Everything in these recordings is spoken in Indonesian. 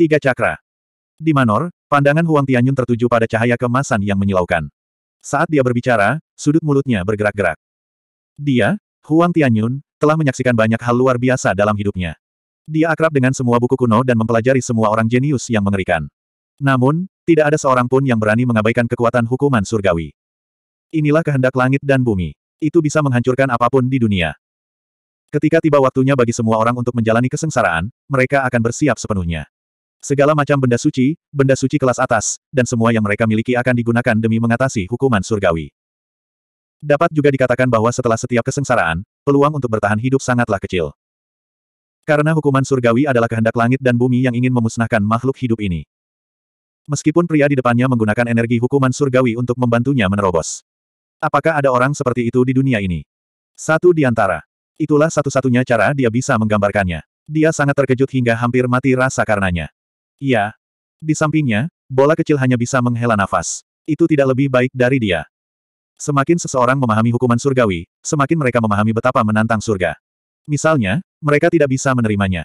Tiga cakra. Di Manor, pandangan Huang Tianyun tertuju pada cahaya kemasan yang menyilaukan. Saat dia berbicara, sudut mulutnya bergerak-gerak. Dia, Huang Tianyun, telah menyaksikan banyak hal luar biasa dalam hidupnya. Dia akrab dengan semua buku kuno dan mempelajari semua orang jenius yang mengerikan. Namun, tidak ada seorang pun yang berani mengabaikan kekuatan hukuman surgawi. Inilah kehendak langit dan bumi. Itu bisa menghancurkan apapun di dunia. Ketika tiba waktunya bagi semua orang untuk menjalani kesengsaraan, mereka akan bersiap sepenuhnya. Segala macam benda suci, benda suci kelas atas, dan semua yang mereka miliki akan digunakan demi mengatasi hukuman surgawi. Dapat juga dikatakan bahwa setelah setiap kesengsaraan, peluang untuk bertahan hidup sangatlah kecil. Karena hukuman surgawi adalah kehendak langit dan bumi yang ingin memusnahkan makhluk hidup ini. Meskipun pria di depannya menggunakan energi hukuman surgawi untuk membantunya menerobos. Apakah ada orang seperti itu di dunia ini? Satu di antara. Itulah satu-satunya cara dia bisa menggambarkannya. Dia sangat terkejut hingga hampir mati rasa karenanya. Iya. Di sampingnya, bola kecil hanya bisa menghela nafas. Itu tidak lebih baik dari dia. Semakin seseorang memahami hukuman surgawi, semakin mereka memahami betapa menantang surga. Misalnya, mereka tidak bisa menerimanya.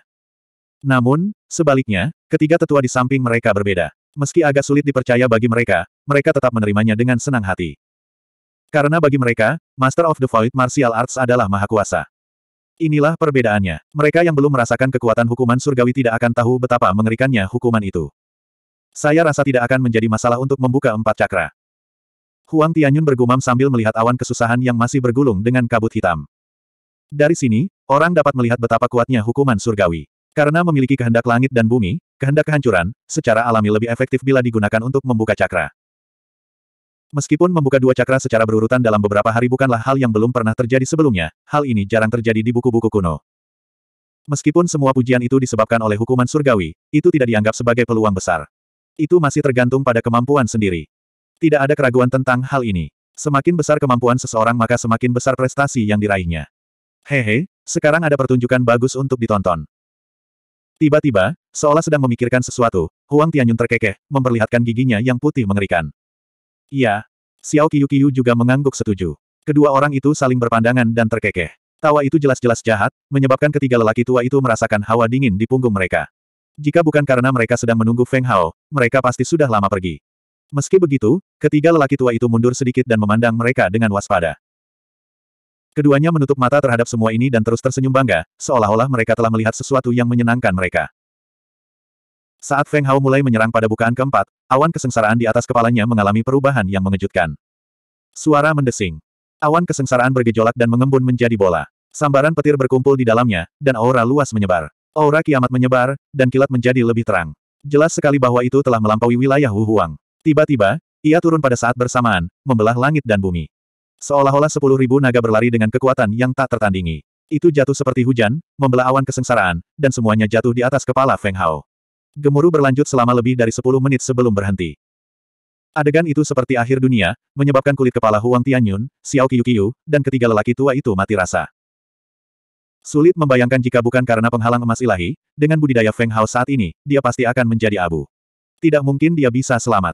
Namun, sebaliknya, ketiga tetua di samping mereka berbeda. Meski agak sulit dipercaya bagi mereka, mereka tetap menerimanya dengan senang hati. Karena bagi mereka, Master of the Void Martial Arts adalah maha kuasa. Inilah perbedaannya. Mereka yang belum merasakan kekuatan hukuman surgawi tidak akan tahu betapa mengerikannya hukuman itu. Saya rasa tidak akan menjadi masalah untuk membuka empat cakra. Huang Tianyun bergumam sambil melihat awan kesusahan yang masih bergulung dengan kabut hitam. Dari sini, orang dapat melihat betapa kuatnya hukuman surgawi. Karena memiliki kehendak langit dan bumi, kehendak kehancuran, secara alami lebih efektif bila digunakan untuk membuka cakra. Meskipun membuka dua cakra secara berurutan dalam beberapa hari bukanlah hal yang belum pernah terjadi sebelumnya, hal ini jarang terjadi di buku-buku kuno. Meskipun semua pujian itu disebabkan oleh hukuman surgawi, itu tidak dianggap sebagai peluang besar. Itu masih tergantung pada kemampuan sendiri. Tidak ada keraguan tentang hal ini. Semakin besar kemampuan seseorang maka semakin besar prestasi yang diraihnya. Hehe, sekarang ada pertunjukan bagus untuk ditonton. Tiba-tiba, seolah sedang memikirkan sesuatu, Huang Tianyun terkekeh, memperlihatkan giginya yang putih mengerikan. Iya. Xiao Qiyu Qiu juga mengangguk setuju. Kedua orang itu saling berpandangan dan terkekeh. Tawa itu jelas-jelas jahat, menyebabkan ketiga lelaki tua itu merasakan hawa dingin di punggung mereka. Jika bukan karena mereka sedang menunggu Feng Hao, mereka pasti sudah lama pergi. Meski begitu, ketiga lelaki tua itu mundur sedikit dan memandang mereka dengan waspada. Keduanya menutup mata terhadap semua ini dan terus tersenyum bangga, seolah-olah mereka telah melihat sesuatu yang menyenangkan mereka. Saat Feng Hao mulai menyerang pada bukaan keempat, awan kesengsaraan di atas kepalanya mengalami perubahan yang mengejutkan. Suara mendesing. Awan kesengsaraan bergejolak dan mengembun menjadi bola. Sambaran petir berkumpul di dalamnya, dan aura luas menyebar. Aura kiamat menyebar, dan kilat menjadi lebih terang. Jelas sekali bahwa itu telah melampaui wilayah Huang. Tiba-tiba, ia turun pada saat bersamaan, membelah langit dan bumi. Seolah-olah sepuluh ribu naga berlari dengan kekuatan yang tak tertandingi. Itu jatuh seperti hujan, membelah awan kesengsaraan, dan semuanya jatuh di atas kepala Feng Hao. Gemuruh berlanjut selama lebih dari 10 menit sebelum berhenti. Adegan itu seperti akhir dunia, menyebabkan kulit kepala Huang Tianyun, Xiao Qiuqiu, dan ketiga lelaki tua itu mati rasa. Sulit membayangkan jika bukan karena penghalang emas ilahi, dengan budidaya Feng Hao saat ini, dia pasti akan menjadi abu. Tidak mungkin dia bisa selamat.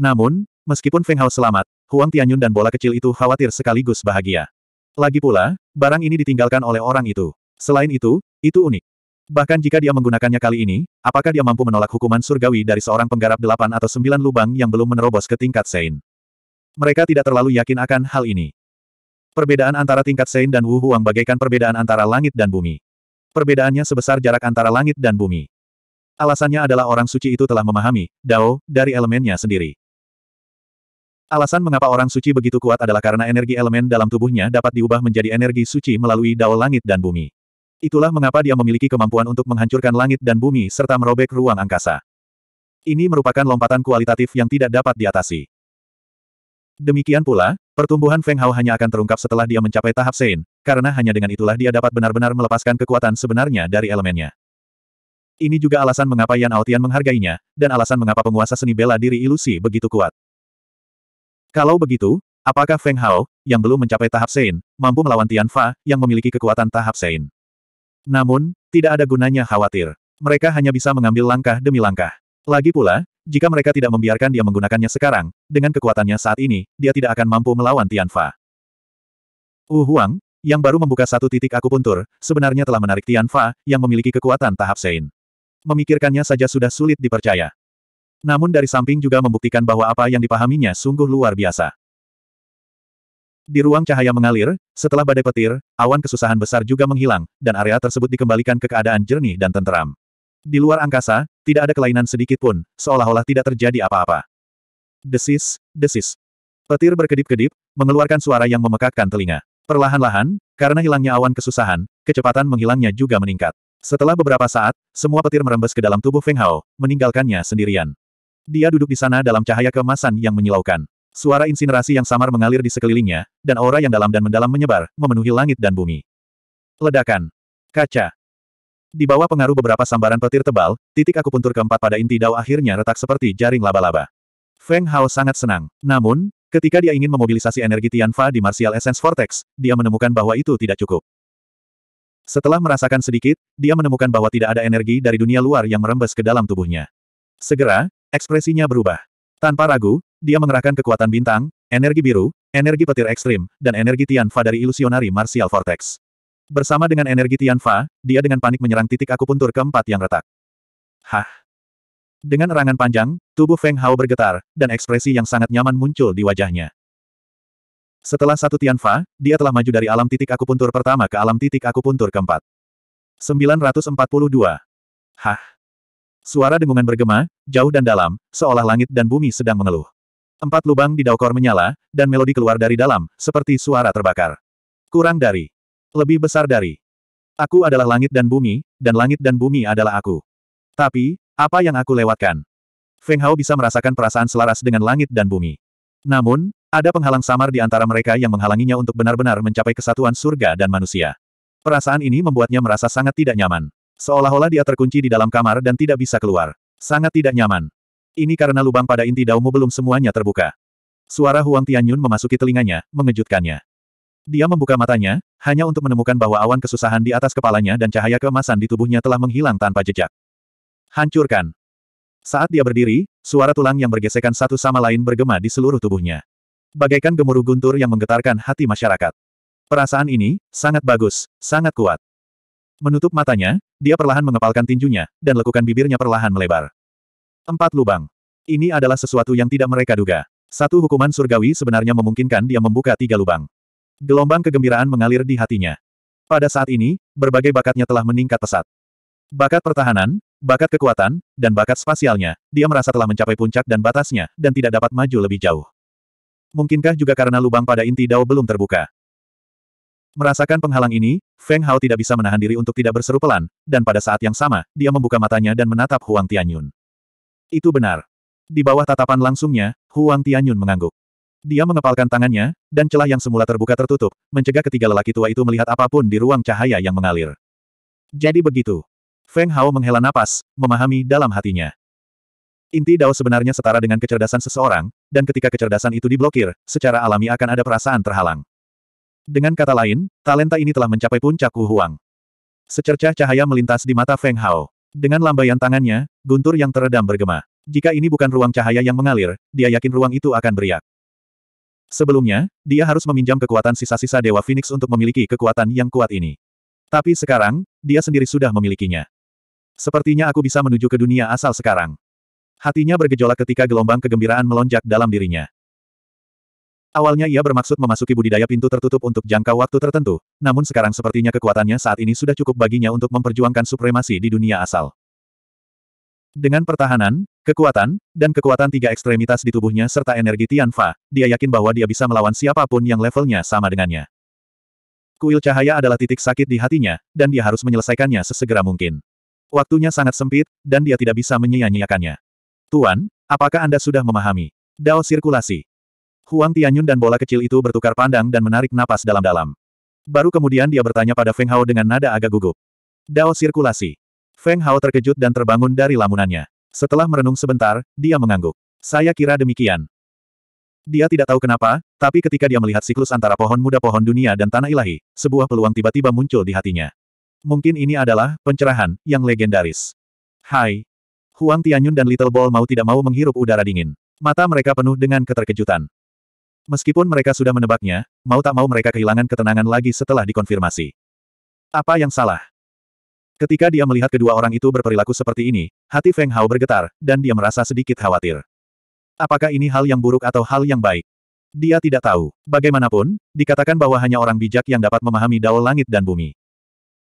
Namun, meskipun Feng Hao selamat, Huang Tianyun dan bola kecil itu khawatir sekaligus bahagia. Lagi pula, barang ini ditinggalkan oleh orang itu. Selain itu, itu unik. Bahkan jika dia menggunakannya kali ini, apakah dia mampu menolak hukuman surgawi dari seorang penggarap delapan atau sembilan lubang yang belum menerobos ke tingkat Sein? Mereka tidak terlalu yakin akan hal ini. Perbedaan antara tingkat Sein dan Wu Huang bagaikan perbedaan antara langit dan bumi. Perbedaannya sebesar jarak antara langit dan bumi. Alasannya adalah orang suci itu telah memahami Dao dari elemennya sendiri. Alasan mengapa orang suci begitu kuat adalah karena energi elemen dalam tubuhnya dapat diubah menjadi energi suci melalui dao langit dan bumi. Itulah mengapa dia memiliki kemampuan untuk menghancurkan langit dan bumi serta merobek ruang angkasa. Ini merupakan lompatan kualitatif yang tidak dapat diatasi. Demikian pula, pertumbuhan Feng Hao hanya akan terungkap setelah dia mencapai tahap Sein, karena hanya dengan itulah dia dapat benar-benar melepaskan kekuatan sebenarnya dari elemennya. Ini juga alasan mengapa Yan Aotian menghargainya, dan alasan mengapa penguasa seni bela diri ilusi begitu kuat. Kalau begitu, apakah Feng Hao, yang belum mencapai tahap Sein, mampu melawan Tian Fa, yang memiliki kekuatan tahap Sein? Namun, tidak ada gunanya khawatir. Mereka hanya bisa mengambil langkah demi langkah. Lagi pula, jika mereka tidak membiarkan dia menggunakannya sekarang, dengan kekuatannya saat ini, dia tidak akan mampu melawan Tianfa. Wu Huang, yang baru membuka satu titik akupuntur, sebenarnya telah menarik Tianfa, yang memiliki kekuatan tahap Sein. Memikirkannya saja sudah sulit dipercaya. Namun dari samping juga membuktikan bahwa apa yang dipahaminya sungguh luar biasa. Di ruang cahaya mengalir, setelah badai petir, awan kesusahan besar juga menghilang, dan area tersebut dikembalikan ke keadaan jernih dan tenteram. Di luar angkasa, tidak ada kelainan sedikit pun, seolah-olah tidak terjadi apa-apa. Desis, desis. Petir berkedip-kedip, mengeluarkan suara yang memekakkan telinga. Perlahan-lahan, karena hilangnya awan kesusahan, kecepatan menghilangnya juga meningkat. Setelah beberapa saat, semua petir merembes ke dalam tubuh Feng Hao, meninggalkannya sendirian. Dia duduk di sana dalam cahaya kemasan yang menyilaukan. Suara insinerasi yang samar mengalir di sekelilingnya, dan aura yang dalam dan mendalam menyebar, memenuhi langit dan bumi. Ledakan. Kaca. Di bawah pengaruh beberapa sambaran petir tebal, titik akupuntur keempat pada inti dao akhirnya retak seperti jaring laba-laba. Feng Hao sangat senang. Namun, ketika dia ingin memobilisasi energi Tianfa di Martial Essence Vortex, dia menemukan bahwa itu tidak cukup. Setelah merasakan sedikit, dia menemukan bahwa tidak ada energi dari dunia luar yang merembes ke dalam tubuhnya. Segera, ekspresinya berubah. Tanpa ragu, dia mengerahkan kekuatan bintang, energi biru, energi petir ekstrim, dan energi Tianfa dari ilusionari Martial Vortex. Bersama dengan energi Tianfa, dia dengan panik menyerang titik akupuntur keempat yang retak. Hah! Dengan erangan panjang, tubuh Feng Hao bergetar, dan ekspresi yang sangat nyaman muncul di wajahnya. Setelah satu Tianfa, dia telah maju dari alam titik akupuntur pertama ke alam titik akupuntur keempat. 942. Hah! Suara dengungan bergema, jauh dan dalam, seolah langit dan bumi sedang mengeluh. Empat lubang di daukor menyala, dan melodi keluar dari dalam, seperti suara terbakar. Kurang dari. Lebih besar dari. Aku adalah langit dan bumi, dan langit dan bumi adalah aku. Tapi, apa yang aku lewatkan? Feng Hao bisa merasakan perasaan selaras dengan langit dan bumi. Namun, ada penghalang samar di antara mereka yang menghalanginya untuk benar-benar mencapai kesatuan surga dan manusia. Perasaan ini membuatnya merasa sangat tidak nyaman. Seolah-olah dia terkunci di dalam kamar dan tidak bisa keluar. Sangat tidak nyaman. Ini karena lubang pada inti daumu belum semuanya terbuka. Suara Huang Tianyun memasuki telinganya, mengejutkannya. Dia membuka matanya, hanya untuk menemukan bahwa awan kesusahan di atas kepalanya dan cahaya keemasan di tubuhnya telah menghilang tanpa jejak. Hancurkan. Saat dia berdiri, suara tulang yang bergesekan satu sama lain bergema di seluruh tubuhnya. Bagaikan gemuruh guntur yang menggetarkan hati masyarakat. Perasaan ini, sangat bagus, sangat kuat. Menutup matanya, dia perlahan mengepalkan tinjunya, dan lekukan bibirnya perlahan melebar. Empat lubang. Ini adalah sesuatu yang tidak mereka duga. Satu hukuman surgawi sebenarnya memungkinkan dia membuka tiga lubang. Gelombang kegembiraan mengalir di hatinya. Pada saat ini, berbagai bakatnya telah meningkat pesat. Bakat pertahanan, bakat kekuatan, dan bakat spasialnya, dia merasa telah mencapai puncak dan batasnya, dan tidak dapat maju lebih jauh. Mungkinkah juga karena lubang pada inti dao belum terbuka? Merasakan penghalang ini, Feng Hao tidak bisa menahan diri untuk tidak berseru pelan, dan pada saat yang sama, dia membuka matanya dan menatap Huang Tianyun. Itu benar. Di bawah tatapan langsungnya, Huang Tianyun mengangguk. Dia mengepalkan tangannya, dan celah yang semula terbuka tertutup, mencegah ketiga lelaki tua itu melihat apapun di ruang cahaya yang mengalir. Jadi begitu. Feng Hao menghela napas, memahami dalam hatinya. Inti Dao sebenarnya setara dengan kecerdasan seseorang, dan ketika kecerdasan itu diblokir, secara alami akan ada perasaan terhalang. Dengan kata lain, talenta ini telah mencapai puncak Wu Huang. Secercah cahaya melintas di mata Feng Hao. Dengan lambaian tangannya, guntur yang teredam bergema. Jika ini bukan ruang cahaya yang mengalir, dia yakin ruang itu akan beriak. Sebelumnya, dia harus meminjam kekuatan sisa-sisa Dewa Phoenix untuk memiliki kekuatan yang kuat ini. Tapi sekarang, dia sendiri sudah memilikinya. Sepertinya aku bisa menuju ke dunia asal sekarang. Hatinya bergejolak ketika gelombang kegembiraan melonjak dalam dirinya. Awalnya ia bermaksud memasuki budidaya pintu tertutup untuk jangka waktu tertentu, namun sekarang sepertinya kekuatannya saat ini sudah cukup baginya untuk memperjuangkan supremasi di dunia asal. Dengan pertahanan, Kekuatan, dan kekuatan tiga ekstremitas di tubuhnya serta energi Tianfa, dia yakin bahwa dia bisa melawan siapapun yang levelnya sama dengannya. Kuil cahaya adalah titik sakit di hatinya, dan dia harus menyelesaikannya sesegera mungkin. Waktunya sangat sempit, dan dia tidak bisa menyia-nyiakannya. Tuan, apakah Anda sudah memahami? Dao sirkulasi. Huang Tianyun dan bola kecil itu bertukar pandang dan menarik napas dalam-dalam. Baru kemudian dia bertanya pada Feng Hao dengan nada agak gugup. Dao sirkulasi. Feng Hao terkejut dan terbangun dari lamunannya. Setelah merenung sebentar, dia mengangguk. Saya kira demikian. Dia tidak tahu kenapa, tapi ketika dia melihat siklus antara pohon muda pohon dunia dan tanah ilahi, sebuah peluang tiba-tiba muncul di hatinya. Mungkin ini adalah pencerahan yang legendaris. Hai. Huang Tianyun dan Little Ball mau tidak mau menghirup udara dingin. Mata mereka penuh dengan keterkejutan. Meskipun mereka sudah menebaknya, mau tak mau mereka kehilangan ketenangan lagi setelah dikonfirmasi. Apa yang salah? Ketika dia melihat kedua orang itu berperilaku seperti ini, hati Feng Hao bergetar, dan dia merasa sedikit khawatir. Apakah ini hal yang buruk atau hal yang baik? Dia tidak tahu. Bagaimanapun, dikatakan bahwa hanya orang bijak yang dapat memahami dao langit dan bumi.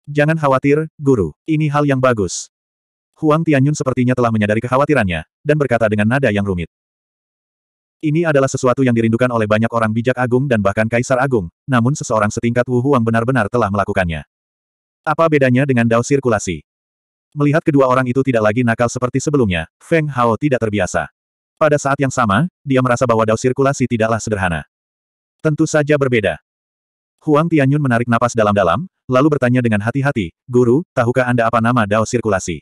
Jangan khawatir, guru. Ini hal yang bagus. Huang Tianyun sepertinya telah menyadari kekhawatirannya, dan berkata dengan nada yang rumit. Ini adalah sesuatu yang dirindukan oleh banyak orang bijak agung dan bahkan kaisar agung, namun seseorang setingkat Wu Huang benar-benar telah melakukannya. Apa bedanya dengan dao sirkulasi? Melihat kedua orang itu tidak lagi nakal seperti sebelumnya, Feng Hao tidak terbiasa. Pada saat yang sama, dia merasa bahwa dao sirkulasi tidaklah sederhana. Tentu saja berbeda. Huang Tianyun menarik napas dalam-dalam, lalu bertanya dengan hati-hati, Guru, tahukah Anda apa nama dao sirkulasi?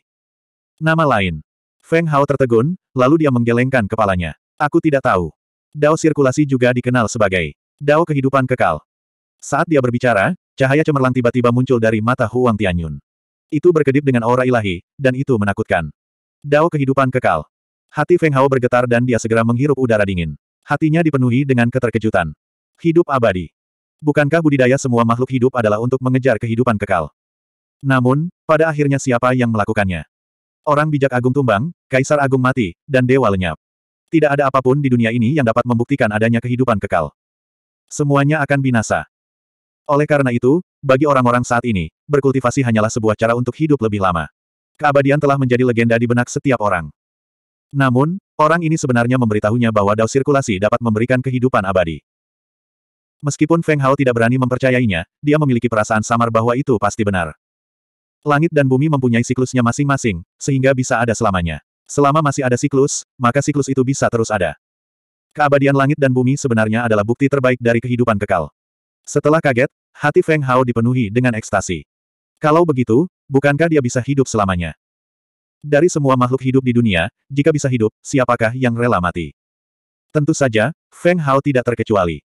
Nama lain. Feng Hao tertegun, lalu dia menggelengkan kepalanya. Aku tidak tahu. Dao sirkulasi juga dikenal sebagai Dao kehidupan kekal. Saat dia berbicara, cahaya cemerlang tiba-tiba muncul dari mata Huang Tianyun. Itu berkedip dengan aura ilahi, dan itu menakutkan. Dao kehidupan kekal. Hati Feng Hao bergetar dan dia segera menghirup udara dingin. Hatinya dipenuhi dengan keterkejutan. Hidup abadi. Bukankah budidaya semua makhluk hidup adalah untuk mengejar kehidupan kekal? Namun, pada akhirnya siapa yang melakukannya? Orang bijak agung tumbang, kaisar agung mati, dan dewa lenyap. Tidak ada apapun di dunia ini yang dapat membuktikan adanya kehidupan kekal. Semuanya akan binasa. Oleh karena itu, bagi orang-orang saat ini, berkultivasi hanyalah sebuah cara untuk hidup lebih lama. Keabadian telah menjadi legenda di benak setiap orang. Namun, orang ini sebenarnya memberitahunya bahwa dao sirkulasi dapat memberikan kehidupan abadi. Meskipun Feng Hao tidak berani mempercayainya, dia memiliki perasaan samar bahwa itu pasti benar. Langit dan bumi mempunyai siklusnya masing-masing, sehingga bisa ada selamanya. Selama masih ada siklus, maka siklus itu bisa terus ada. Keabadian langit dan bumi sebenarnya adalah bukti terbaik dari kehidupan kekal. Setelah kaget, Hati Feng Hao dipenuhi dengan ekstasi. Kalau begitu, bukankah dia bisa hidup selamanya? Dari semua makhluk hidup di dunia, jika bisa hidup, siapakah yang rela mati? Tentu saja, Feng Hao tidak terkecuali.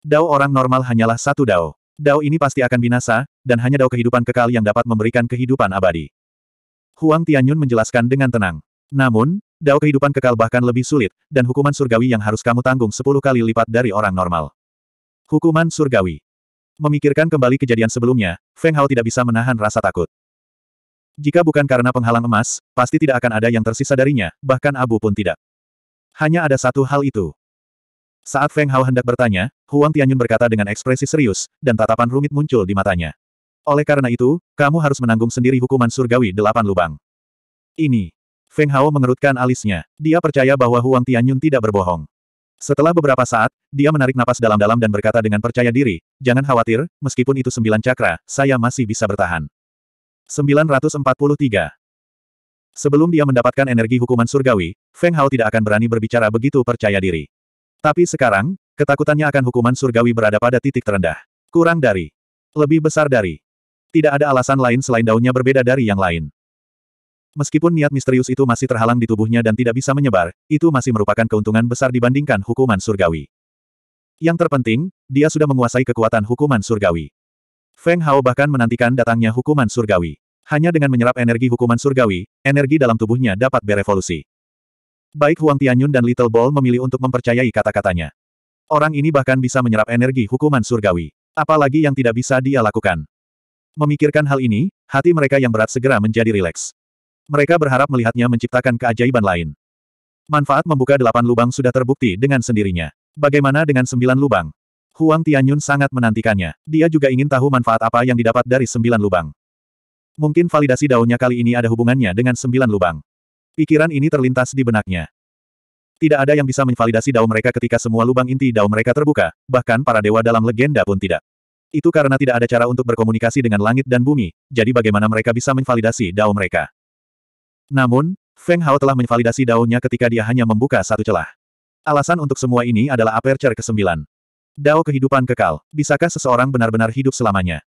Dao orang normal hanyalah satu dao. Dao ini pasti akan binasa, dan hanya dao kehidupan kekal yang dapat memberikan kehidupan abadi. Huang Tianyun menjelaskan dengan tenang. Namun, dao kehidupan kekal bahkan lebih sulit, dan hukuman surgawi yang harus kamu tanggung sepuluh kali lipat dari orang normal. Hukuman surgawi. Memikirkan kembali kejadian sebelumnya, Feng Hao tidak bisa menahan rasa takut. Jika bukan karena penghalang emas, pasti tidak akan ada yang tersisa darinya, bahkan abu pun tidak. Hanya ada satu hal itu. Saat Feng Hao hendak bertanya, Huang Tianyun berkata dengan ekspresi serius, dan tatapan rumit muncul di matanya. Oleh karena itu, kamu harus menanggung sendiri hukuman surgawi delapan lubang. Ini. Feng Hao mengerutkan alisnya. Dia percaya bahwa Huang Tianyun tidak berbohong. Setelah beberapa saat, dia menarik napas dalam-dalam dan berkata dengan percaya diri, jangan khawatir, meskipun itu sembilan cakra, saya masih bisa bertahan. 943. Sebelum dia mendapatkan energi hukuman surgawi, Feng Hao tidak akan berani berbicara begitu percaya diri. Tapi sekarang, ketakutannya akan hukuman surgawi berada pada titik terendah. Kurang dari. Lebih besar dari. Tidak ada alasan lain selain daunnya berbeda dari yang lain. Meskipun niat misterius itu masih terhalang di tubuhnya dan tidak bisa menyebar, itu masih merupakan keuntungan besar dibandingkan hukuman surgawi. Yang terpenting, dia sudah menguasai kekuatan hukuman surgawi. Feng Hao bahkan menantikan datangnya hukuman surgawi. Hanya dengan menyerap energi hukuman surgawi, energi dalam tubuhnya dapat berevolusi. Baik Huang Tianyun dan Little Ball memilih untuk mempercayai kata-katanya. Orang ini bahkan bisa menyerap energi hukuman surgawi. Apalagi yang tidak bisa dia lakukan. Memikirkan hal ini, hati mereka yang berat segera menjadi rileks. Mereka berharap melihatnya menciptakan keajaiban lain. Manfaat membuka delapan lubang sudah terbukti dengan sendirinya. Bagaimana dengan sembilan lubang? Huang Tianyun sangat menantikannya. Dia juga ingin tahu manfaat apa yang didapat dari sembilan lubang. Mungkin validasi daunnya kali ini ada hubungannya dengan sembilan lubang. Pikiran ini terlintas di benaknya. Tidak ada yang bisa menvalidasi daun mereka ketika semua lubang inti daun mereka terbuka, bahkan para dewa dalam legenda pun tidak. Itu karena tidak ada cara untuk berkomunikasi dengan langit dan bumi, jadi bagaimana mereka bisa menvalidasi daun mereka? Namun, Feng Hao telah menvalidasi daunnya ketika dia hanya membuka satu celah. Alasan untuk semua ini adalah aperture ke-9. Dao kehidupan kekal, bisakah seseorang benar-benar hidup selamanya?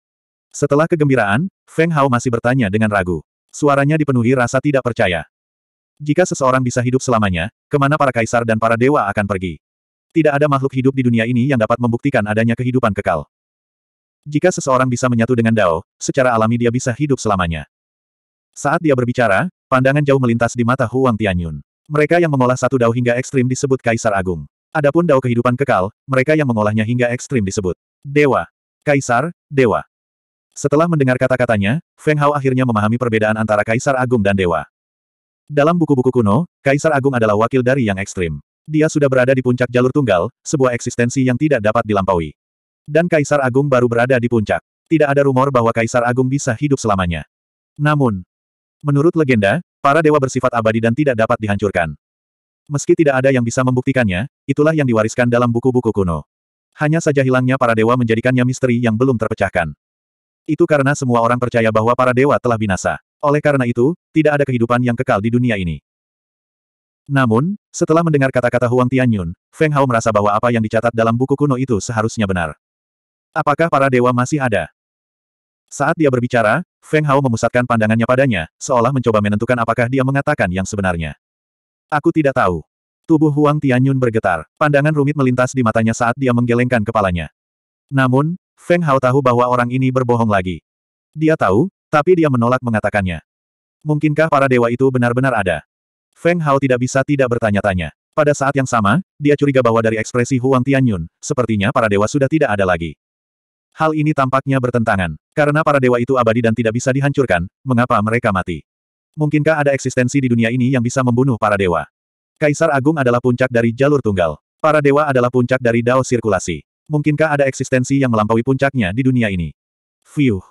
Setelah kegembiraan, Feng Hao masih bertanya dengan ragu. Suaranya dipenuhi rasa tidak percaya. Jika seseorang bisa hidup selamanya, kemana para kaisar dan para dewa akan pergi? Tidak ada makhluk hidup di dunia ini yang dapat membuktikan adanya kehidupan kekal. Jika seseorang bisa menyatu dengan Dao, secara alami dia bisa hidup selamanya. Saat dia berbicara, pandangan jauh melintas di mata Huang Tianyun. Mereka yang mengolah satu dao hingga ekstrim disebut Kaisar Agung. Adapun dao kehidupan kekal, mereka yang mengolahnya hingga ekstrim disebut Dewa. Kaisar, Dewa. Setelah mendengar kata-katanya, Feng Hao akhirnya memahami perbedaan antara Kaisar Agung dan Dewa. Dalam buku-buku kuno, Kaisar Agung adalah wakil dari yang ekstrim. Dia sudah berada di puncak jalur tunggal, sebuah eksistensi yang tidak dapat dilampaui. Dan Kaisar Agung baru berada di puncak. Tidak ada rumor bahwa Kaisar Agung bisa hidup selamanya. Namun, Menurut legenda, para dewa bersifat abadi dan tidak dapat dihancurkan. Meski tidak ada yang bisa membuktikannya, itulah yang diwariskan dalam buku-buku kuno. Hanya saja hilangnya para dewa menjadikannya misteri yang belum terpecahkan. Itu karena semua orang percaya bahwa para dewa telah binasa. Oleh karena itu, tidak ada kehidupan yang kekal di dunia ini. Namun, setelah mendengar kata-kata Huang Tianyun, Feng Hao merasa bahwa apa yang dicatat dalam buku kuno itu seharusnya benar. Apakah para dewa masih ada? Saat dia berbicara, Feng Hao memusatkan pandangannya padanya, seolah mencoba menentukan apakah dia mengatakan yang sebenarnya. Aku tidak tahu. Tubuh Huang Tianyun bergetar, pandangan rumit melintas di matanya saat dia menggelengkan kepalanya. Namun, Feng Hao tahu bahwa orang ini berbohong lagi. Dia tahu, tapi dia menolak mengatakannya. Mungkinkah para dewa itu benar-benar ada? Feng Hao tidak bisa tidak bertanya-tanya. Pada saat yang sama, dia curiga bahwa dari ekspresi Huang Tianyun, sepertinya para dewa sudah tidak ada lagi. Hal ini tampaknya bertentangan. Karena para dewa itu abadi dan tidak bisa dihancurkan, mengapa mereka mati? Mungkinkah ada eksistensi di dunia ini yang bisa membunuh para dewa? Kaisar Agung adalah puncak dari jalur tunggal. Para dewa adalah puncak dari dao sirkulasi. Mungkinkah ada eksistensi yang melampaui puncaknya di dunia ini? Fiuh.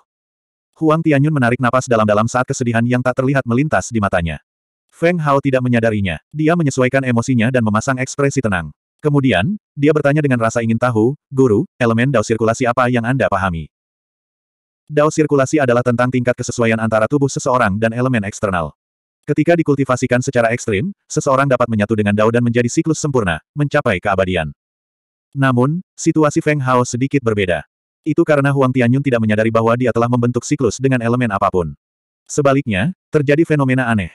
Huang Tianyun menarik napas dalam-dalam saat kesedihan yang tak terlihat melintas di matanya. Feng Hao tidak menyadarinya. Dia menyesuaikan emosinya dan memasang ekspresi tenang. Kemudian, dia bertanya dengan rasa ingin tahu, Guru, elemen Dao sirkulasi apa yang Anda pahami? Dao sirkulasi adalah tentang tingkat kesesuaian antara tubuh seseorang dan elemen eksternal. Ketika dikultivasikan secara ekstrim, seseorang dapat menyatu dengan Dao dan menjadi siklus sempurna, mencapai keabadian. Namun, situasi Feng Hao sedikit berbeda. Itu karena Huang Tianyun tidak menyadari bahwa dia telah membentuk siklus dengan elemen apapun. Sebaliknya, terjadi fenomena aneh.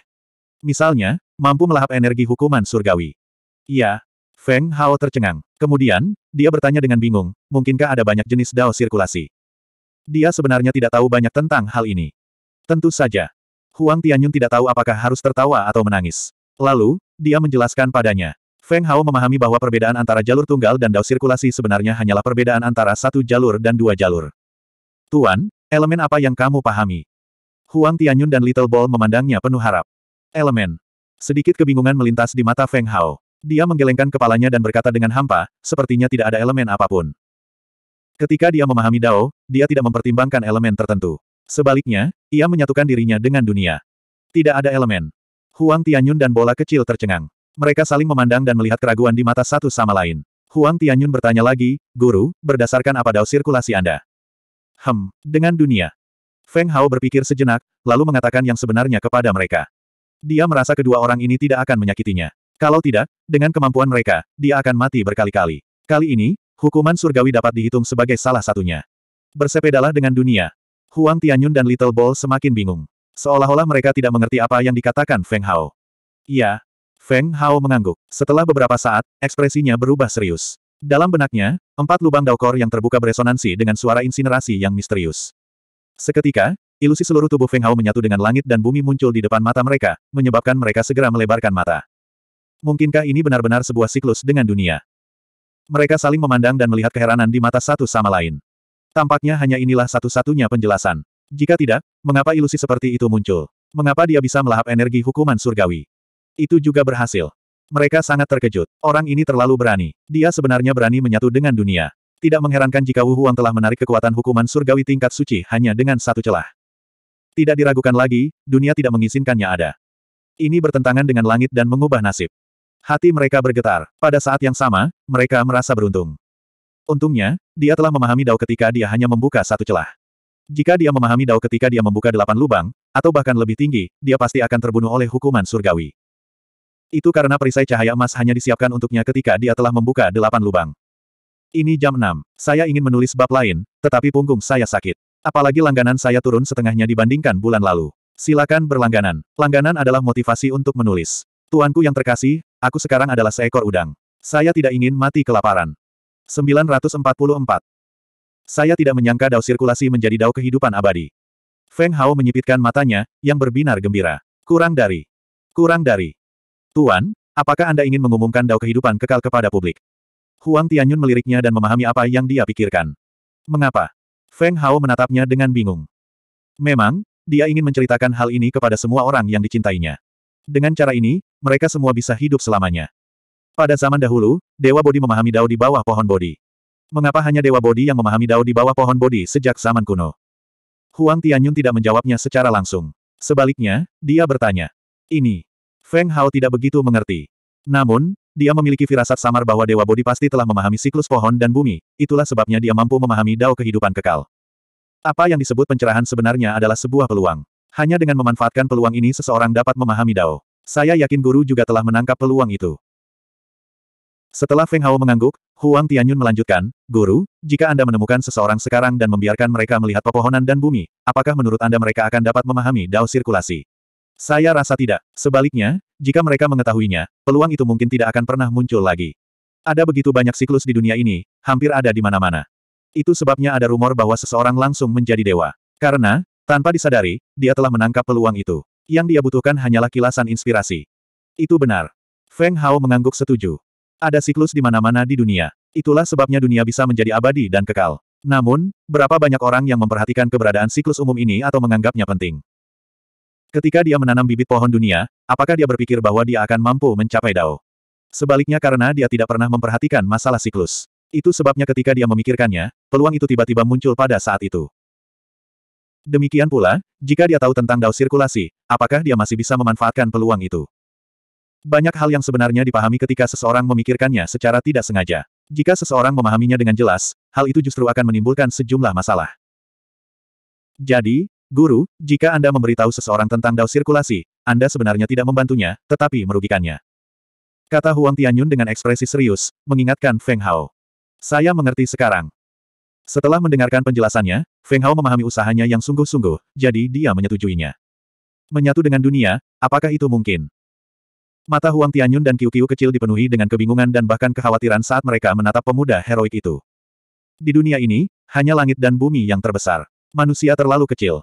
Misalnya, mampu melahap energi hukuman surgawi. Ia, Feng Hao tercengang. Kemudian, dia bertanya dengan bingung, mungkinkah ada banyak jenis dao sirkulasi? Dia sebenarnya tidak tahu banyak tentang hal ini. Tentu saja. Huang Tianyun tidak tahu apakah harus tertawa atau menangis. Lalu, dia menjelaskan padanya. Feng Hao memahami bahwa perbedaan antara jalur tunggal dan dao sirkulasi sebenarnya hanyalah perbedaan antara satu jalur dan dua jalur. Tuan, elemen apa yang kamu pahami? Huang Tianyun dan Little Ball memandangnya penuh harap. Elemen. Sedikit kebingungan melintas di mata Feng Hao. Dia menggelengkan kepalanya dan berkata dengan hampa, sepertinya tidak ada elemen apapun. Ketika dia memahami Dao, dia tidak mempertimbangkan elemen tertentu. Sebaliknya, ia menyatukan dirinya dengan dunia. Tidak ada elemen. Huang Tianyun dan bola kecil tercengang. Mereka saling memandang dan melihat keraguan di mata satu sama lain. Huang Tianyun bertanya lagi, Guru, berdasarkan apa Dao sirkulasi Anda? Hem, dengan dunia. Feng Hao berpikir sejenak, lalu mengatakan yang sebenarnya kepada mereka. Dia merasa kedua orang ini tidak akan menyakitinya. Kalau tidak, dengan kemampuan mereka, dia akan mati berkali-kali. Kali ini, hukuman surgawi dapat dihitung sebagai salah satunya. Bersepedalah dengan dunia. Huang Tianyun dan Little Ball semakin bingung. Seolah-olah mereka tidak mengerti apa yang dikatakan Feng Hao. Iya. Feng Hao mengangguk. Setelah beberapa saat, ekspresinya berubah serius. Dalam benaknya, empat lubang daukor yang terbuka beresonansi dengan suara insinerasi yang misterius. Seketika, ilusi seluruh tubuh Feng Hao menyatu dengan langit dan bumi muncul di depan mata mereka, menyebabkan mereka segera melebarkan mata. Mungkinkah ini benar-benar sebuah siklus dengan dunia? Mereka saling memandang dan melihat keheranan di mata satu sama lain. Tampaknya hanya inilah satu-satunya penjelasan. Jika tidak, mengapa ilusi seperti itu muncul? Mengapa dia bisa melahap energi hukuman surgawi? Itu juga berhasil. Mereka sangat terkejut. Orang ini terlalu berani. Dia sebenarnya berani menyatu dengan dunia. Tidak mengherankan jika Wu Huang telah menarik kekuatan hukuman surgawi tingkat suci hanya dengan satu celah. Tidak diragukan lagi, dunia tidak mengizinkannya ada. Ini bertentangan dengan langit dan mengubah nasib. Hati mereka bergetar. Pada saat yang sama, mereka merasa beruntung. Untungnya, dia telah memahami Dao ketika dia hanya membuka satu celah. Jika dia memahami Dao ketika dia membuka delapan lubang, atau bahkan lebih tinggi, dia pasti akan terbunuh oleh hukuman surgawi. Itu karena perisai cahaya emas hanya disiapkan untuknya ketika dia telah membuka delapan lubang. Ini jam 6. Saya ingin menulis bab lain, tetapi punggung saya sakit. Apalagi langganan saya turun setengahnya dibandingkan bulan lalu. Silakan berlangganan. Langganan adalah motivasi untuk menulis. Tuanku yang terkasih, Aku sekarang adalah seekor udang. Saya tidak ingin mati kelaparan. 944. Saya tidak menyangka dao sirkulasi menjadi dao kehidupan abadi. Feng Hao menyipitkan matanya, yang berbinar gembira. Kurang dari. Kurang dari. Tuan, apakah Anda ingin mengumumkan dao kehidupan kekal kepada publik? Huang Tianyun meliriknya dan memahami apa yang dia pikirkan. Mengapa? Feng Hao menatapnya dengan bingung. Memang, dia ingin menceritakan hal ini kepada semua orang yang dicintainya. Dengan cara ini, mereka semua bisa hidup selamanya. Pada zaman dahulu, Dewa Bodhi memahami Dao di bawah pohon Bodhi. Mengapa hanya Dewa Bodhi yang memahami Dao di bawah pohon Bodhi sejak zaman kuno? Huang Tianyun tidak menjawabnya secara langsung. Sebaliknya, dia bertanya. Ini. Feng Hao tidak begitu mengerti. Namun, dia memiliki firasat samar bahwa Dewa Bodhi pasti telah memahami siklus pohon dan bumi, itulah sebabnya dia mampu memahami Dao kehidupan kekal. Apa yang disebut pencerahan sebenarnya adalah sebuah peluang. Hanya dengan memanfaatkan peluang ini seseorang dapat memahami Dao. Saya yakin guru juga telah menangkap peluang itu. Setelah Feng Hao mengangguk, Huang Tianyun melanjutkan, Guru, jika Anda menemukan seseorang sekarang dan membiarkan mereka melihat pepohonan dan bumi, apakah menurut Anda mereka akan dapat memahami Dao sirkulasi? Saya rasa tidak. Sebaliknya, jika mereka mengetahuinya, peluang itu mungkin tidak akan pernah muncul lagi. Ada begitu banyak siklus di dunia ini, hampir ada di mana-mana. Itu sebabnya ada rumor bahwa seseorang langsung menjadi dewa. Karena, tanpa disadari, dia telah menangkap peluang itu. Yang dia butuhkan hanyalah kilasan inspirasi. Itu benar. Feng Hao mengangguk setuju. Ada siklus di mana-mana di dunia. Itulah sebabnya dunia bisa menjadi abadi dan kekal. Namun, berapa banyak orang yang memperhatikan keberadaan siklus umum ini atau menganggapnya penting? Ketika dia menanam bibit pohon dunia, apakah dia berpikir bahwa dia akan mampu mencapai dao? Sebaliknya karena dia tidak pernah memperhatikan masalah siklus. Itu sebabnya ketika dia memikirkannya, peluang itu tiba-tiba muncul pada saat itu. Demikian pula, jika dia tahu tentang dao sirkulasi, apakah dia masih bisa memanfaatkan peluang itu? Banyak hal yang sebenarnya dipahami ketika seseorang memikirkannya secara tidak sengaja. Jika seseorang memahaminya dengan jelas, hal itu justru akan menimbulkan sejumlah masalah. Jadi, guru, jika Anda memberitahu seseorang tentang dao sirkulasi, Anda sebenarnya tidak membantunya, tetapi merugikannya. Kata Huang Tianyun dengan ekspresi serius, mengingatkan Feng Hao. Saya mengerti sekarang. Setelah mendengarkan penjelasannya, Feng Hao memahami usahanya yang sungguh-sungguh, jadi dia menyetujuinya. Menyatu dengan dunia, apakah itu mungkin? Mata Huang Tianyun dan Kiu Kiu kecil dipenuhi dengan kebingungan dan bahkan kekhawatiran saat mereka menatap pemuda heroik itu. Di dunia ini, hanya langit dan bumi yang terbesar. Manusia terlalu kecil.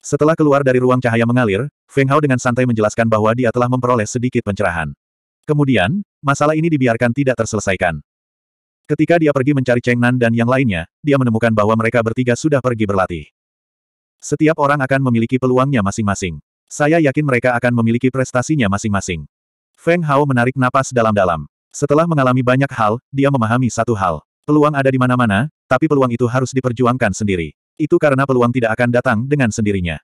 Setelah keluar dari ruang cahaya mengalir, Feng Hao dengan santai menjelaskan bahwa dia telah memperoleh sedikit pencerahan. Kemudian, masalah ini dibiarkan tidak terselesaikan. Ketika dia pergi mencari Cheng Nan dan yang lainnya, dia menemukan bahwa mereka bertiga sudah pergi berlatih. Setiap orang akan memiliki peluangnya masing-masing. Saya yakin mereka akan memiliki prestasinya masing-masing. Feng Hao menarik napas dalam-dalam. Setelah mengalami banyak hal, dia memahami satu hal. Peluang ada di mana-mana, tapi peluang itu harus diperjuangkan sendiri. Itu karena peluang tidak akan datang dengan sendirinya.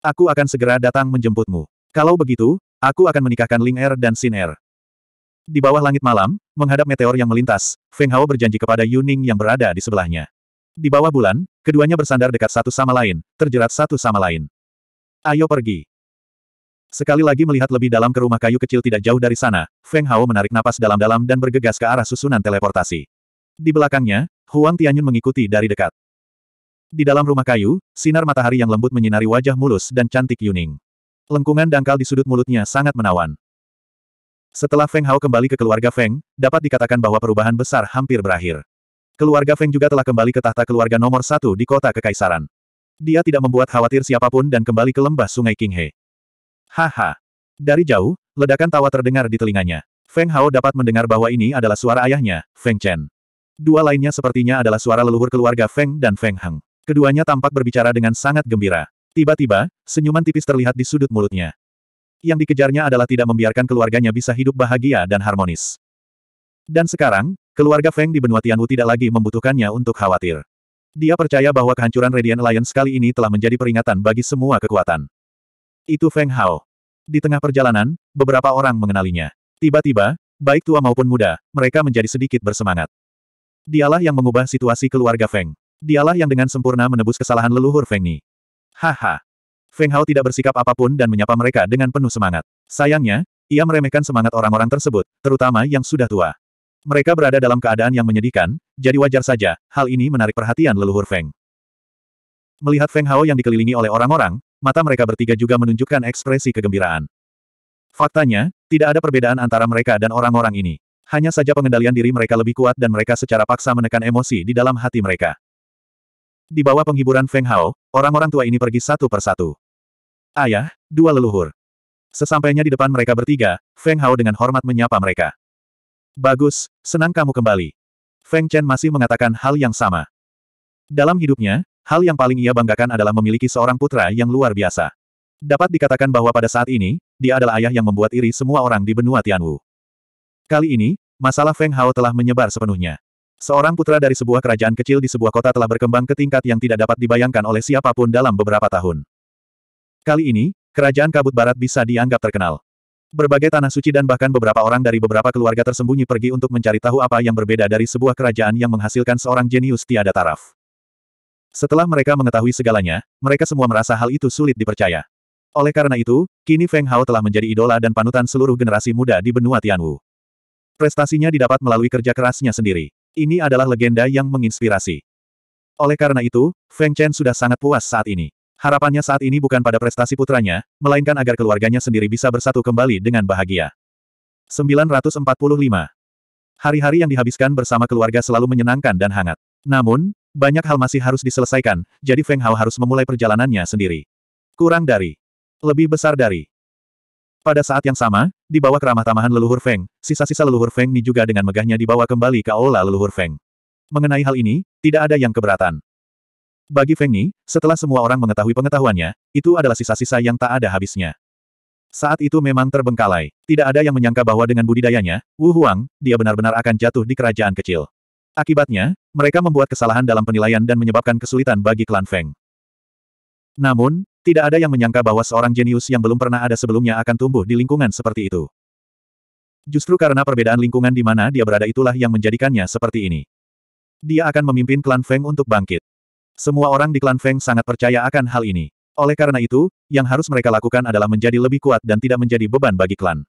Aku akan segera datang menjemputmu. Kalau begitu, aku akan menikahkan Ling Er dan Sin Er. Di bawah langit malam, menghadap meteor yang melintas, Feng Hao berjanji kepada Yuning yang berada di sebelahnya. Di bawah bulan, keduanya bersandar dekat satu sama lain, terjerat satu sama lain. Ayo pergi. Sekali lagi melihat lebih dalam ke rumah kayu kecil tidak jauh dari sana, Feng Hao menarik napas dalam-dalam dan bergegas ke arah susunan teleportasi. Di belakangnya, Huang Tianyun mengikuti dari dekat. Di dalam rumah kayu, sinar matahari yang lembut menyinari wajah mulus dan cantik Yuning. Lengkungan dangkal di sudut mulutnya sangat menawan. Setelah Feng Hao kembali ke keluarga Feng, dapat dikatakan bahwa perubahan besar hampir berakhir. Keluarga Feng juga telah kembali ke tahta keluarga nomor satu di kota Kekaisaran. Dia tidak membuat khawatir siapapun dan kembali ke lembah sungai Qinghe. Haha. Dari jauh, ledakan tawa terdengar di telinganya. Feng Hao dapat mendengar bahwa ini adalah suara ayahnya, Feng Chen. Dua lainnya sepertinya adalah suara leluhur keluarga Feng dan Feng Heng. Keduanya tampak berbicara dengan sangat gembira. Tiba-tiba, senyuman tipis terlihat di sudut mulutnya. Yang dikejarnya adalah tidak membiarkan keluarganya bisa hidup bahagia dan harmonis. Dan sekarang, keluarga Feng di benua Tianwu tidak lagi membutuhkannya untuk khawatir. Dia percaya bahwa kehancuran Radiant Alliance sekali ini telah menjadi peringatan bagi semua kekuatan. Itu Feng Hao. Di tengah perjalanan, beberapa orang mengenalinya. Tiba-tiba, baik tua maupun muda, mereka menjadi sedikit bersemangat. Dialah yang mengubah situasi keluarga Feng. Dialah yang dengan sempurna menebus kesalahan leluhur Feng Ni. Haha. Feng Hao tidak bersikap apapun dan menyapa mereka dengan penuh semangat. Sayangnya, ia meremehkan semangat orang-orang tersebut, terutama yang sudah tua. Mereka berada dalam keadaan yang menyedihkan, jadi wajar saja, hal ini menarik perhatian leluhur Feng. Melihat Feng Hao yang dikelilingi oleh orang-orang, mata mereka bertiga juga menunjukkan ekspresi kegembiraan. Faktanya, tidak ada perbedaan antara mereka dan orang-orang ini. Hanya saja pengendalian diri mereka lebih kuat dan mereka secara paksa menekan emosi di dalam hati mereka. Di bawah penghiburan Feng Hao, orang-orang tua ini pergi satu persatu. Ayah, dua leluhur. Sesampainya di depan mereka bertiga, Feng Hao dengan hormat menyapa mereka. Bagus, senang kamu kembali. Feng Chen masih mengatakan hal yang sama. Dalam hidupnya, hal yang paling ia banggakan adalah memiliki seorang putra yang luar biasa. Dapat dikatakan bahwa pada saat ini, dia adalah ayah yang membuat iri semua orang di benua Tianwu. Kali ini, masalah Feng Hao telah menyebar sepenuhnya. Seorang putra dari sebuah kerajaan kecil di sebuah kota telah berkembang ke tingkat yang tidak dapat dibayangkan oleh siapapun dalam beberapa tahun. Kali ini, kerajaan kabut barat bisa dianggap terkenal. Berbagai tanah suci dan bahkan beberapa orang dari beberapa keluarga tersembunyi pergi untuk mencari tahu apa yang berbeda dari sebuah kerajaan yang menghasilkan seorang jenius tiada taraf. Setelah mereka mengetahui segalanya, mereka semua merasa hal itu sulit dipercaya. Oleh karena itu, kini Feng Hao telah menjadi idola dan panutan seluruh generasi muda di benua Tianwu. Prestasinya didapat melalui kerja kerasnya sendiri. Ini adalah legenda yang menginspirasi. Oleh karena itu, Feng Chen sudah sangat puas saat ini. Harapannya saat ini bukan pada prestasi putranya, melainkan agar keluarganya sendiri bisa bersatu kembali dengan bahagia. 945. Hari-hari yang dihabiskan bersama keluarga selalu menyenangkan dan hangat. Namun, banyak hal masih harus diselesaikan, jadi Feng Hao harus memulai perjalanannya sendiri. Kurang dari. Lebih besar dari. Pada saat yang sama, di bawah keramah tamahan leluhur Feng, sisa-sisa leluhur Feng ini juga dengan megahnya dibawa kembali ke aula leluhur Feng. Mengenai hal ini, tidak ada yang keberatan. Bagi Feng Ni, setelah semua orang mengetahui pengetahuannya, itu adalah sisa-sisa yang tak ada habisnya. Saat itu memang terbengkalai. Tidak ada yang menyangka bahwa dengan budidayanya, Wu Huang, dia benar-benar akan jatuh di kerajaan kecil. Akibatnya, mereka membuat kesalahan dalam penilaian dan menyebabkan kesulitan bagi klan Feng. Namun, tidak ada yang menyangka bahwa seorang jenius yang belum pernah ada sebelumnya akan tumbuh di lingkungan seperti itu. Justru karena perbedaan lingkungan di mana dia berada itulah yang menjadikannya seperti ini. Dia akan memimpin klan Feng untuk bangkit. Semua orang di klan Feng sangat percaya akan hal ini. Oleh karena itu, yang harus mereka lakukan adalah menjadi lebih kuat dan tidak menjadi beban bagi klan.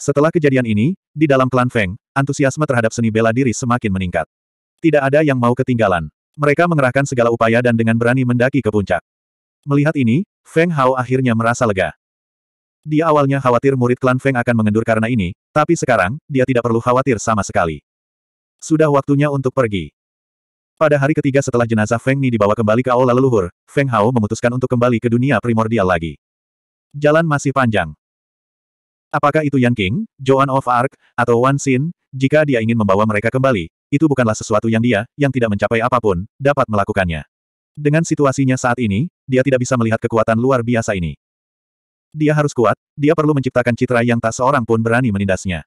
Setelah kejadian ini, di dalam klan Feng, antusiasme terhadap seni bela diri semakin meningkat. Tidak ada yang mau ketinggalan. Mereka mengerahkan segala upaya dan dengan berani mendaki ke puncak. Melihat ini, Feng Hao akhirnya merasa lega. Dia awalnya khawatir murid klan Feng akan mengendur karena ini, tapi sekarang, dia tidak perlu khawatir sama sekali. Sudah waktunya untuk pergi. Pada hari ketiga setelah jenazah Feng Ni dibawa kembali ke aula leluhur, Feng Hao memutuskan untuk kembali ke dunia primordial lagi. Jalan masih panjang. Apakah itu Yan King, Joan of Arc, atau Wan Xin, jika dia ingin membawa mereka kembali, itu bukanlah sesuatu yang dia, yang tidak mencapai apapun, dapat melakukannya. Dengan situasinya saat ini, dia tidak bisa melihat kekuatan luar biasa ini. Dia harus kuat, dia perlu menciptakan citra yang tak seorang pun berani menindasnya.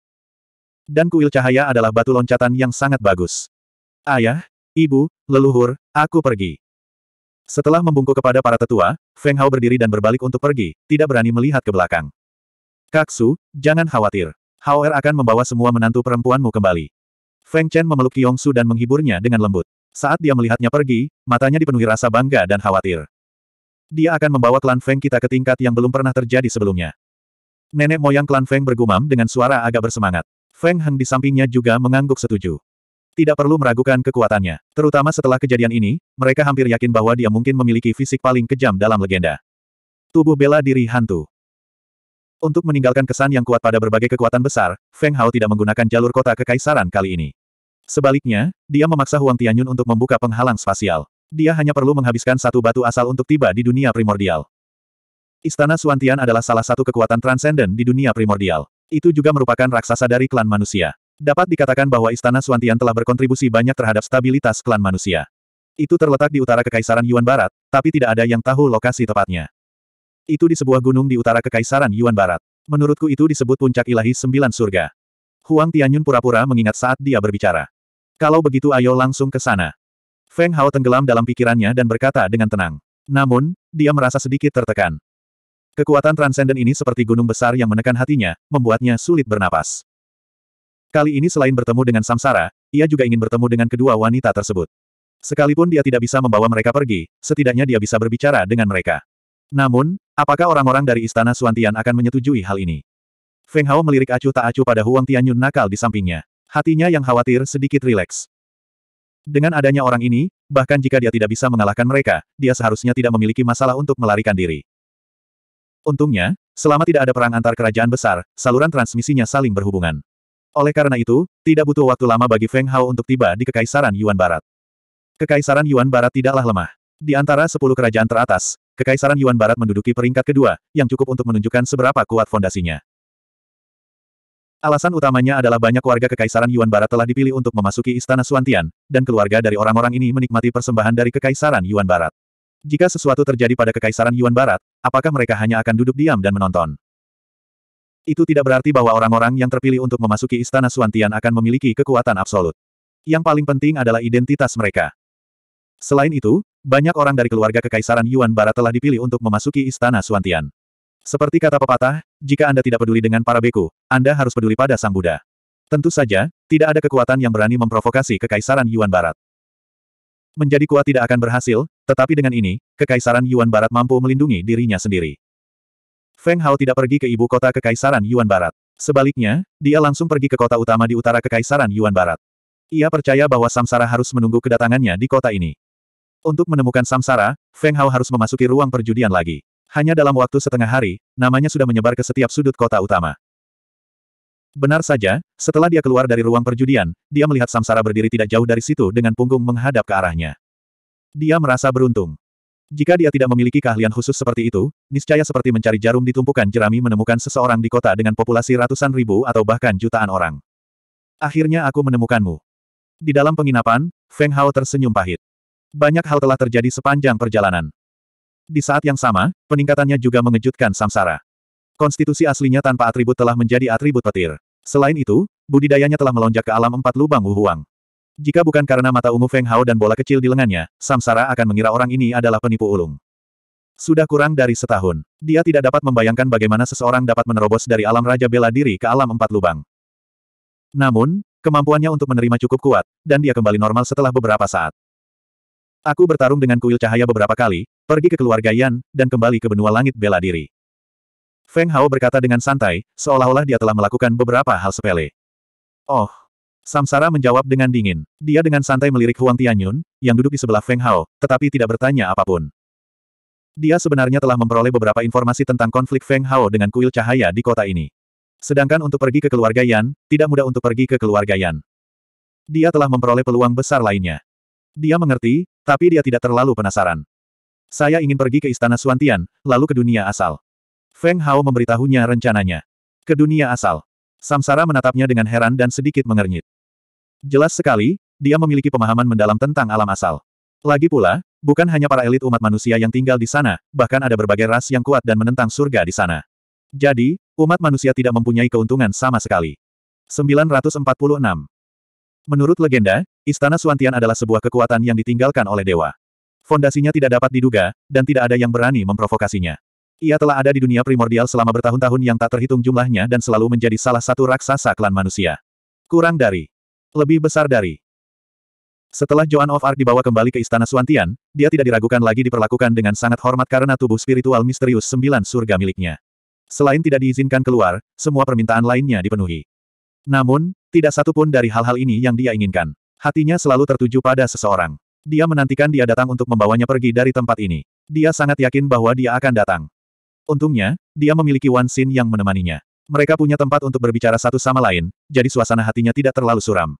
Dan kuil cahaya adalah batu loncatan yang sangat bagus. Ayah, Ibu, leluhur, aku pergi. Setelah membungkuk kepada para tetua, Feng Hao berdiri dan berbalik untuk pergi, tidak berani melihat ke belakang. Kaksu, jangan khawatir. Hao Er akan membawa semua menantu perempuanmu kembali. Feng Chen memeluk Kiong Su dan menghiburnya dengan lembut. Saat dia melihatnya pergi, matanya dipenuhi rasa bangga dan khawatir. Dia akan membawa klan Feng kita ke tingkat yang belum pernah terjadi sebelumnya. Nenek moyang klan Feng bergumam dengan suara agak bersemangat. Feng Heng di sampingnya juga mengangguk setuju. Tidak perlu meragukan kekuatannya. Terutama setelah kejadian ini, mereka hampir yakin bahwa dia mungkin memiliki fisik paling kejam dalam legenda. Tubuh bela diri hantu. Untuk meninggalkan kesan yang kuat pada berbagai kekuatan besar, Feng Hao tidak menggunakan jalur kota kekaisaran kali ini. Sebaliknya, dia memaksa Huang Tianyun untuk membuka penghalang spasial. Dia hanya perlu menghabiskan satu batu asal untuk tiba di dunia primordial. Istana Suantian adalah salah satu kekuatan transenden di dunia primordial. Itu juga merupakan raksasa dari klan manusia. Dapat dikatakan bahwa Istana Suantian telah berkontribusi banyak terhadap stabilitas klan manusia. Itu terletak di utara Kekaisaran Yuan Barat, tapi tidak ada yang tahu lokasi tepatnya. Itu di sebuah gunung di utara Kekaisaran Yuan Barat. Menurutku itu disebut puncak ilahi sembilan surga. Huang Tianyun pura-pura mengingat saat dia berbicara. Kalau begitu ayo langsung ke sana. Feng Hao tenggelam dalam pikirannya dan berkata dengan tenang. Namun, dia merasa sedikit tertekan. Kekuatan transenden ini seperti gunung besar yang menekan hatinya, membuatnya sulit bernapas. Kali ini selain bertemu dengan Samsara, ia juga ingin bertemu dengan kedua wanita tersebut. Sekalipun dia tidak bisa membawa mereka pergi, setidaknya dia bisa berbicara dengan mereka. Namun, apakah orang-orang dari Istana Suantian akan menyetujui hal ini? Feng Hao melirik acuh tak acuh pada Huang Tianyun nakal di sampingnya. Hatinya yang khawatir sedikit rileks. Dengan adanya orang ini, bahkan jika dia tidak bisa mengalahkan mereka, dia seharusnya tidak memiliki masalah untuk melarikan diri. Untungnya, selama tidak ada perang antar kerajaan besar, saluran transmisinya saling berhubungan. Oleh karena itu, tidak butuh waktu lama bagi Feng Hao untuk tiba di Kekaisaran Yuan Barat. Kekaisaran Yuan Barat tidaklah lemah. Di antara sepuluh kerajaan teratas, Kekaisaran Yuan Barat menduduki peringkat kedua, yang cukup untuk menunjukkan seberapa kuat fondasinya. Alasan utamanya adalah banyak warga Kekaisaran Yuan Barat telah dipilih untuk memasuki Istana Suantian, dan keluarga dari orang-orang ini menikmati persembahan dari Kekaisaran Yuan Barat. Jika sesuatu terjadi pada Kekaisaran Yuan Barat, apakah mereka hanya akan duduk diam dan menonton? Itu tidak berarti bahwa orang-orang yang terpilih untuk memasuki Istana Suantian akan memiliki kekuatan absolut. Yang paling penting adalah identitas mereka. Selain itu, banyak orang dari keluarga Kekaisaran Yuan Barat telah dipilih untuk memasuki Istana Suantian. Seperti kata pepatah, jika Anda tidak peduli dengan para beku, Anda harus peduli pada Sang Buddha. Tentu saja, tidak ada kekuatan yang berani memprovokasi Kekaisaran Yuan Barat. Menjadi kuat tidak akan berhasil, tetapi dengan ini, Kekaisaran Yuan Barat mampu melindungi dirinya sendiri. Feng Hao tidak pergi ke ibu kota Kekaisaran Yuan Barat. Sebaliknya, dia langsung pergi ke kota utama di utara Kekaisaran Yuan Barat. Ia percaya bahwa Samsara harus menunggu kedatangannya di kota ini. Untuk menemukan Samsara, Feng Hao harus memasuki ruang perjudian lagi. Hanya dalam waktu setengah hari, namanya sudah menyebar ke setiap sudut kota utama. Benar saja, setelah dia keluar dari ruang perjudian, dia melihat Samsara berdiri tidak jauh dari situ dengan punggung menghadap ke arahnya. Dia merasa beruntung. Jika dia tidak memiliki keahlian khusus seperti itu, niscaya seperti mencari jarum di tumpukan jerami menemukan seseorang di kota dengan populasi ratusan ribu atau bahkan jutaan orang. Akhirnya aku menemukanmu. Di dalam penginapan, Feng Hao tersenyum pahit. Banyak hal telah terjadi sepanjang perjalanan. Di saat yang sama, peningkatannya juga mengejutkan samsara. Konstitusi aslinya tanpa atribut telah menjadi atribut petir. Selain itu, budidayanya telah melonjak ke alam empat lubang wuhuang. Jika bukan karena mata ungu Feng Hao dan bola kecil di lengannya, Samsara akan mengira orang ini adalah penipu ulung. Sudah kurang dari setahun. Dia tidak dapat membayangkan bagaimana seseorang dapat menerobos dari alam Raja Bela Diri ke alam empat lubang. Namun, kemampuannya untuk menerima cukup kuat, dan dia kembali normal setelah beberapa saat. Aku bertarung dengan kuil cahaya beberapa kali, pergi ke keluarga Yan, dan kembali ke benua langit bela diri. Feng Hao berkata dengan santai, seolah-olah dia telah melakukan beberapa hal sepele. Oh, Samsara menjawab dengan dingin. Dia dengan santai melirik Huang Tianyun, yang duduk di sebelah Feng Hao, tetapi tidak bertanya apapun. Dia sebenarnya telah memperoleh beberapa informasi tentang konflik Feng Hao dengan kuil cahaya di kota ini. Sedangkan untuk pergi ke keluarga Yan, tidak mudah untuk pergi ke keluarga Yan. Dia telah memperoleh peluang besar lainnya. Dia mengerti, tapi dia tidak terlalu penasaran. Saya ingin pergi ke istana Suantian, lalu ke dunia asal. Feng Hao memberitahunya rencananya. Ke dunia asal. Samsara menatapnya dengan heran dan sedikit mengernyit. Jelas sekali, dia memiliki pemahaman mendalam tentang alam asal. Lagi pula, bukan hanya para elit umat manusia yang tinggal di sana, bahkan ada berbagai ras yang kuat dan menentang surga di sana. Jadi, umat manusia tidak mempunyai keuntungan sama sekali. 946. Menurut legenda, Istana Suantian adalah sebuah kekuatan yang ditinggalkan oleh dewa. Fondasinya tidak dapat diduga, dan tidak ada yang berani memprovokasinya. Ia telah ada di dunia primordial selama bertahun-tahun yang tak terhitung jumlahnya dan selalu menjadi salah satu raksasa klan manusia. Kurang dari lebih besar dari. Setelah Joan of Arc dibawa kembali ke Istana Suantian, dia tidak diragukan lagi diperlakukan dengan sangat hormat karena tubuh spiritual misterius sembilan surga miliknya. Selain tidak diizinkan keluar, semua permintaan lainnya dipenuhi. Namun, tidak satupun dari hal-hal ini yang dia inginkan. Hatinya selalu tertuju pada seseorang. Dia menantikan dia datang untuk membawanya pergi dari tempat ini. Dia sangat yakin bahwa dia akan datang. Untungnya, dia memiliki Wan Xin yang menemaninya. Mereka punya tempat untuk berbicara satu sama lain, jadi suasana hatinya tidak terlalu suram.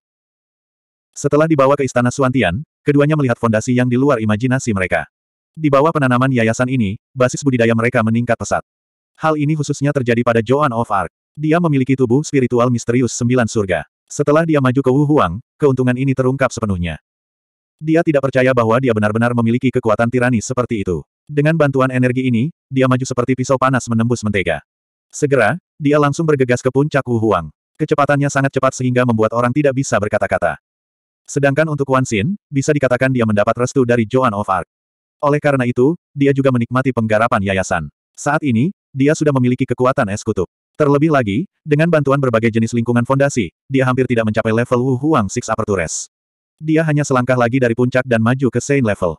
Setelah dibawa ke istana Suantian, keduanya melihat fondasi yang di luar imajinasi mereka. Di bawah penanaman yayasan ini, basis budidaya mereka meningkat pesat. Hal ini khususnya terjadi pada Joan of Arc. Dia memiliki tubuh spiritual misterius sembilan surga. Setelah dia maju ke Wu Huang, keuntungan ini terungkap sepenuhnya. Dia tidak percaya bahwa dia benar-benar memiliki kekuatan tirani seperti itu. Dengan bantuan energi ini, dia maju seperti pisau panas menembus mentega. Segera, dia langsung bergegas ke puncak Wu Huang. Kecepatannya sangat cepat sehingga membuat orang tidak bisa berkata-kata. Sedangkan untuk Wan Xin, bisa dikatakan dia mendapat restu dari Joan of Arc. Oleh karena itu, dia juga menikmati penggarapan yayasan. Saat ini, dia sudah memiliki kekuatan es kutub. Terlebih lagi, dengan bantuan berbagai jenis lingkungan fondasi, dia hampir tidak mencapai level Wu Huang Six Apertures. Dia hanya selangkah lagi dari puncak dan maju ke Saint level.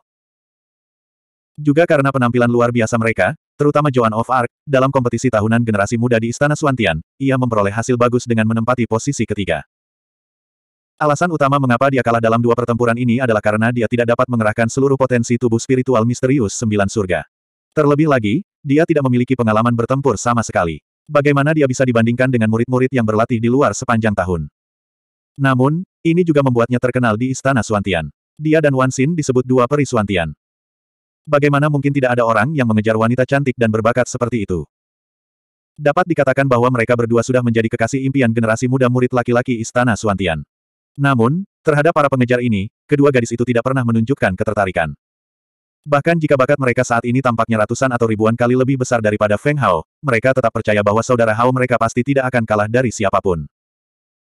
Juga karena penampilan luar biasa mereka, terutama Joan of Arc, dalam kompetisi tahunan generasi muda di Istana Suantian, ia memperoleh hasil bagus dengan menempati posisi ketiga. Alasan utama mengapa dia kalah dalam dua pertempuran ini adalah karena dia tidak dapat mengerahkan seluruh potensi tubuh spiritual misterius sembilan surga. Terlebih lagi, dia tidak memiliki pengalaman bertempur sama sekali. Bagaimana dia bisa dibandingkan dengan murid-murid yang berlatih di luar sepanjang tahun? Namun, ini juga membuatnya terkenal di Istana Suantian. Dia dan Wan Xin disebut dua peri Suantian. Bagaimana mungkin tidak ada orang yang mengejar wanita cantik dan berbakat seperti itu? Dapat dikatakan bahwa mereka berdua sudah menjadi kekasih impian generasi muda murid laki-laki Istana Suantian. Namun, terhadap para pengejar ini, kedua gadis itu tidak pernah menunjukkan ketertarikan. Bahkan jika bakat mereka saat ini tampaknya ratusan atau ribuan kali lebih besar daripada Feng Hao, mereka tetap percaya bahwa saudara Hao mereka pasti tidak akan kalah dari siapapun.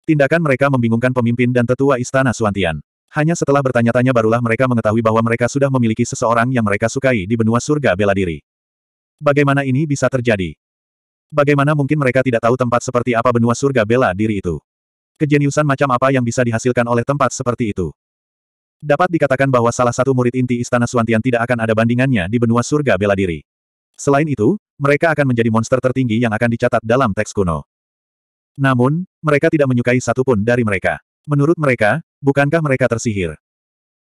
Tindakan mereka membingungkan pemimpin dan tetua istana Suantian. Hanya setelah bertanya-tanya barulah mereka mengetahui bahwa mereka sudah memiliki seseorang yang mereka sukai di benua surga bela diri. Bagaimana ini bisa terjadi? Bagaimana mungkin mereka tidak tahu tempat seperti apa benua surga bela diri itu? Kejeniusan macam apa yang bisa dihasilkan oleh tempat seperti itu? Dapat dikatakan bahwa salah satu murid inti Istana Suantian tidak akan ada bandingannya di benua surga bela diri. Selain itu, mereka akan menjadi monster tertinggi yang akan dicatat dalam teks kuno. Namun, mereka tidak menyukai satupun dari mereka. Menurut mereka, bukankah mereka tersihir?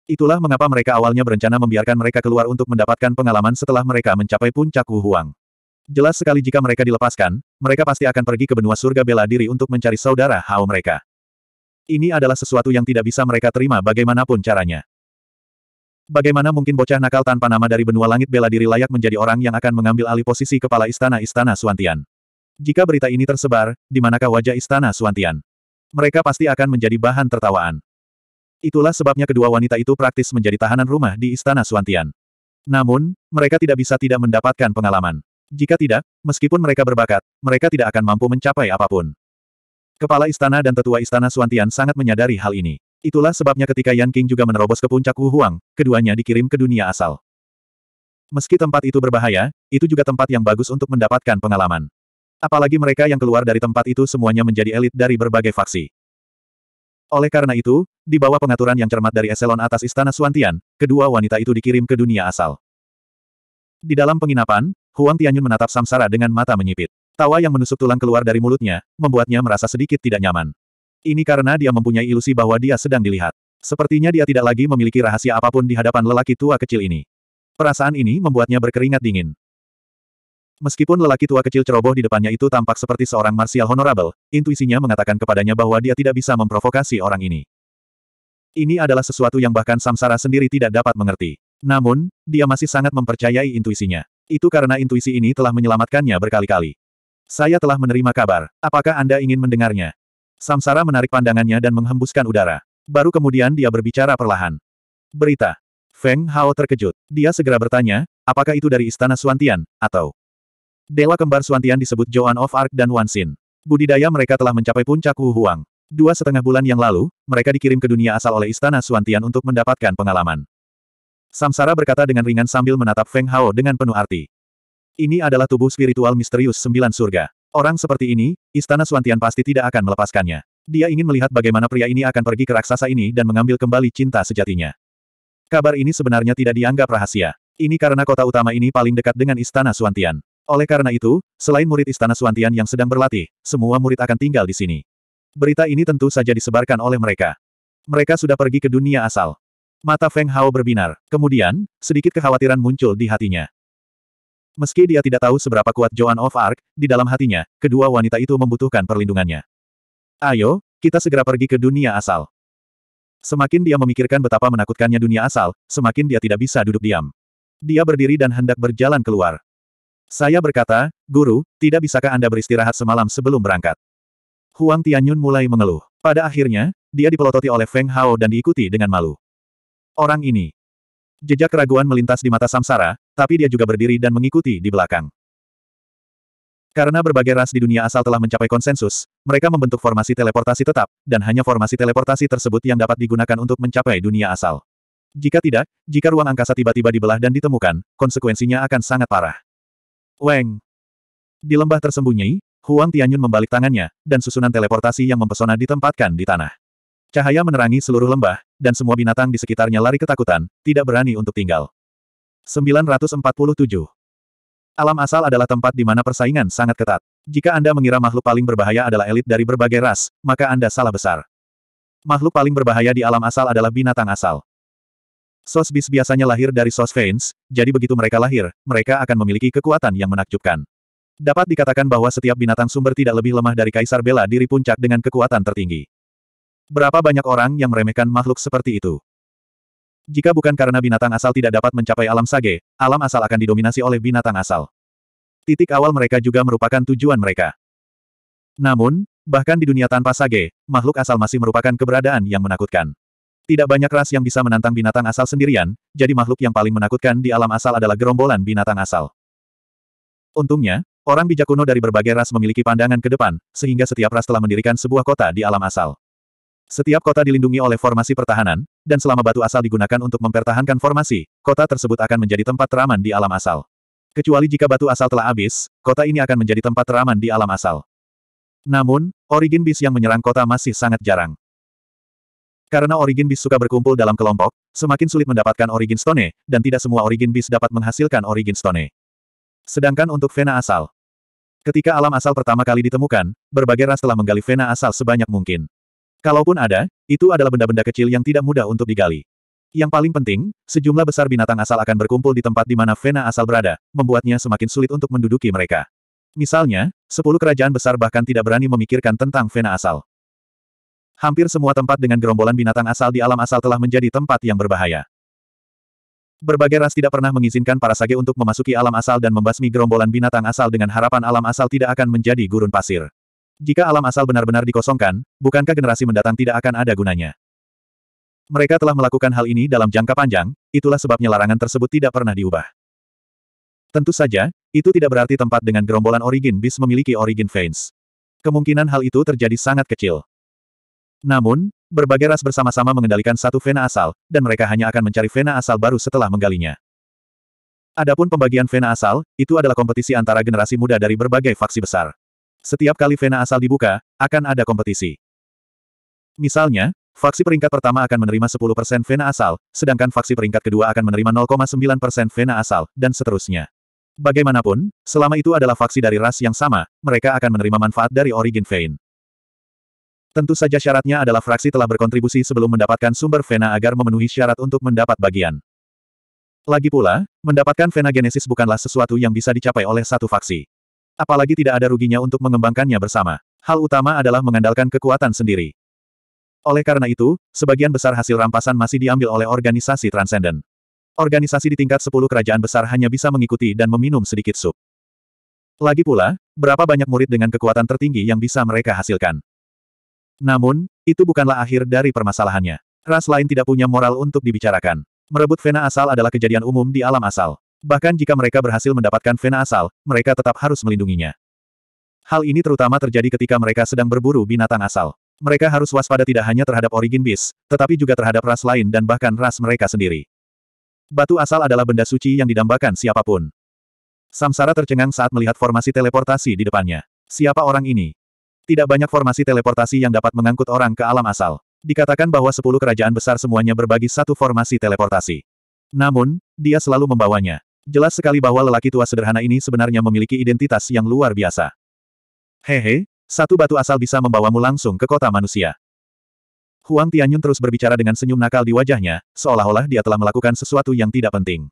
Itulah mengapa mereka awalnya berencana membiarkan mereka keluar untuk mendapatkan pengalaman setelah mereka mencapai puncak Wu Huang. Jelas sekali jika mereka dilepaskan, mereka pasti akan pergi ke benua surga bela diri untuk mencari saudara Hao mereka. Ini adalah sesuatu yang tidak bisa mereka terima bagaimanapun caranya. Bagaimana mungkin bocah nakal tanpa nama dari benua langit bela diri layak menjadi orang yang akan mengambil alih posisi kepala istana-istana Suantian? Jika berita ini tersebar, di manakah wajah istana Suantian? Mereka pasti akan menjadi bahan tertawaan. Itulah sebabnya kedua wanita itu praktis menjadi tahanan rumah di istana Suantian. Namun, mereka tidak bisa tidak mendapatkan pengalaman. Jika tidak, meskipun mereka berbakat, mereka tidak akan mampu mencapai apapun. Kepala istana dan tetua istana Suantian sangat menyadari hal ini. Itulah sebabnya ketika Yan King juga menerobos ke puncak Wu Huang, keduanya dikirim ke dunia asal. Meski tempat itu berbahaya, itu juga tempat yang bagus untuk mendapatkan pengalaman. Apalagi mereka yang keluar dari tempat itu semuanya menjadi elit dari berbagai faksi. Oleh karena itu, di bawah pengaturan yang cermat dari eselon atas Istana Suantian, kedua wanita itu dikirim ke dunia asal. Di dalam penginapan, Huang Tianyun menatap Samsara dengan mata menyipit. Tawa yang menusuk tulang keluar dari mulutnya, membuatnya merasa sedikit tidak nyaman. Ini karena dia mempunyai ilusi bahwa dia sedang dilihat. Sepertinya dia tidak lagi memiliki rahasia apapun di hadapan lelaki tua kecil ini. Perasaan ini membuatnya berkeringat dingin. Meskipun lelaki tua kecil ceroboh di depannya itu tampak seperti seorang marsial honorable, intuisinya mengatakan kepadanya bahwa dia tidak bisa memprovokasi orang ini. Ini adalah sesuatu yang bahkan Samsara sendiri tidak dapat mengerti. Namun, dia masih sangat mempercayai intuisinya. Itu karena intuisi ini telah menyelamatkannya berkali-kali. Saya telah menerima kabar. Apakah Anda ingin mendengarnya? Samsara menarik pandangannya dan menghembuskan udara. Baru kemudian dia berbicara perlahan. Berita. Feng Hao terkejut. Dia segera bertanya, apakah itu dari Istana Suantian, atau... Dewa kembar Suantian disebut Joan of Arc dan Wan Xin. Budidaya mereka telah mencapai puncak Wu Huang. Dua setengah bulan yang lalu, mereka dikirim ke dunia asal oleh Istana Suantian untuk mendapatkan pengalaman. Samsara berkata dengan ringan sambil menatap Feng Hao dengan penuh arti. Ini adalah tubuh spiritual misterius sembilan surga. Orang seperti ini, Istana Suantian pasti tidak akan melepaskannya. Dia ingin melihat bagaimana pria ini akan pergi ke raksasa ini dan mengambil kembali cinta sejatinya. Kabar ini sebenarnya tidak dianggap rahasia. Ini karena kota utama ini paling dekat dengan Istana Suantian. Oleh karena itu, selain murid Istana Suantian yang sedang berlatih, semua murid akan tinggal di sini. Berita ini tentu saja disebarkan oleh mereka. Mereka sudah pergi ke dunia asal. Mata Feng Hao berbinar. Kemudian, sedikit kekhawatiran muncul di hatinya. Meski dia tidak tahu seberapa kuat Joan of Arc, di dalam hatinya, kedua wanita itu membutuhkan perlindungannya. Ayo, kita segera pergi ke dunia asal. Semakin dia memikirkan betapa menakutkannya dunia asal, semakin dia tidak bisa duduk diam. Dia berdiri dan hendak berjalan keluar. Saya berkata, Guru, tidak bisakah Anda beristirahat semalam sebelum berangkat? Huang Tianyun mulai mengeluh. Pada akhirnya, dia dipelototi oleh Feng Hao dan diikuti dengan malu orang ini. Jejak keraguan melintas di mata Samsara, tapi dia juga berdiri dan mengikuti di belakang. Karena berbagai ras di dunia asal telah mencapai konsensus, mereka membentuk formasi teleportasi tetap, dan hanya formasi teleportasi tersebut yang dapat digunakan untuk mencapai dunia asal. Jika tidak, jika ruang angkasa tiba-tiba dibelah dan ditemukan, konsekuensinya akan sangat parah. Weng! Di lembah tersembunyi, Huang Tianyun membalik tangannya, dan susunan teleportasi yang mempesona ditempatkan di tanah. Cahaya menerangi seluruh lembah, dan semua binatang di sekitarnya lari ketakutan, tidak berani untuk tinggal. 947. Alam asal adalah tempat di mana persaingan sangat ketat. Jika Anda mengira makhluk paling berbahaya adalah elit dari berbagai ras, maka Anda salah besar. Makhluk paling berbahaya di alam asal adalah binatang asal. Sos bis biasanya lahir dari sos veins, jadi begitu mereka lahir, mereka akan memiliki kekuatan yang menakjubkan. Dapat dikatakan bahwa setiap binatang sumber tidak lebih lemah dari kaisar bela diri puncak dengan kekuatan tertinggi. Berapa banyak orang yang meremehkan makhluk seperti itu? Jika bukan karena binatang asal tidak dapat mencapai alam sage, alam asal akan didominasi oleh binatang asal. Titik awal mereka juga merupakan tujuan mereka. Namun, bahkan di dunia tanpa sage, makhluk asal masih merupakan keberadaan yang menakutkan. Tidak banyak ras yang bisa menantang binatang asal sendirian, jadi makhluk yang paling menakutkan di alam asal adalah gerombolan binatang asal. Untungnya, orang bijak kuno dari berbagai ras memiliki pandangan ke depan, sehingga setiap ras telah mendirikan sebuah kota di alam asal. Setiap kota dilindungi oleh formasi pertahanan, dan selama batu asal digunakan untuk mempertahankan formasi, kota tersebut akan menjadi tempat teraman di alam asal. Kecuali jika batu asal telah habis, kota ini akan menjadi tempat teraman di alam asal. Namun, origin bis yang menyerang kota masih sangat jarang. Karena origin bis suka berkumpul dalam kelompok, semakin sulit mendapatkan origin stone, dan tidak semua origin bis dapat menghasilkan origin stone. Sedangkan untuk vena asal, ketika alam asal pertama kali ditemukan, berbagai ras telah menggali vena asal sebanyak mungkin. Kalaupun ada, itu adalah benda-benda kecil yang tidak mudah untuk digali. Yang paling penting, sejumlah besar binatang asal akan berkumpul di tempat di mana Vena asal berada, membuatnya semakin sulit untuk menduduki mereka. Misalnya, sepuluh kerajaan besar bahkan tidak berani memikirkan tentang Vena asal. Hampir semua tempat dengan gerombolan binatang asal di alam asal telah menjadi tempat yang berbahaya. Berbagai ras tidak pernah mengizinkan para sage untuk memasuki alam asal dan membasmi gerombolan binatang asal dengan harapan alam asal tidak akan menjadi gurun pasir. Jika alam asal benar-benar dikosongkan, bukankah generasi mendatang tidak akan ada gunanya? Mereka telah melakukan hal ini dalam jangka panjang, itulah sebabnya larangan tersebut tidak pernah diubah. Tentu saja, itu tidak berarti tempat dengan gerombolan origin bis memiliki origin veins. Kemungkinan hal itu terjadi sangat kecil. Namun, berbagai ras bersama-sama mengendalikan satu vena asal, dan mereka hanya akan mencari vena asal baru setelah menggalinya. Adapun pembagian vena asal, itu adalah kompetisi antara generasi muda dari berbagai faksi besar. Setiap kali vena asal dibuka, akan ada kompetisi. Misalnya, Faksi peringkat pertama akan menerima 10% vena asal, sedangkan faksi peringkat kedua akan menerima 0,9% vena asal, dan seterusnya. Bagaimanapun, selama itu adalah faksi dari ras yang sama, mereka akan menerima manfaat dari origin vein. Tentu saja syaratnya adalah fraksi telah berkontribusi sebelum mendapatkan sumber vena agar memenuhi syarat untuk mendapat bagian. Lagi pula, mendapatkan vena genesis bukanlah sesuatu yang bisa dicapai oleh satu faksi apalagi tidak ada ruginya untuk mengembangkannya bersama. Hal utama adalah mengandalkan kekuatan sendiri. Oleh karena itu, sebagian besar hasil rampasan masih diambil oleh organisasi transenden. Organisasi di tingkat 10 kerajaan besar hanya bisa mengikuti dan meminum sedikit sup. Lagi pula, berapa banyak murid dengan kekuatan tertinggi yang bisa mereka hasilkan. Namun, itu bukanlah akhir dari permasalahannya. Ras lain tidak punya moral untuk dibicarakan. Merebut vena asal adalah kejadian umum di alam asal. Bahkan jika mereka berhasil mendapatkan Vena asal, mereka tetap harus melindunginya. Hal ini terutama terjadi ketika mereka sedang berburu binatang asal. Mereka harus waspada tidak hanya terhadap origin bis, tetapi juga terhadap ras lain dan bahkan ras mereka sendiri. Batu asal adalah benda suci yang didambakan siapapun. Samsara tercengang saat melihat formasi teleportasi di depannya. Siapa orang ini? Tidak banyak formasi teleportasi yang dapat mengangkut orang ke alam asal. Dikatakan bahwa sepuluh kerajaan besar semuanya berbagi satu formasi teleportasi. Namun, dia selalu membawanya. Jelas sekali bahwa lelaki tua sederhana ini sebenarnya memiliki identitas yang luar biasa. Hehe, satu batu asal bisa membawamu langsung ke kota manusia. Huang Tianyun terus berbicara dengan senyum nakal di wajahnya, seolah-olah dia telah melakukan sesuatu yang tidak penting.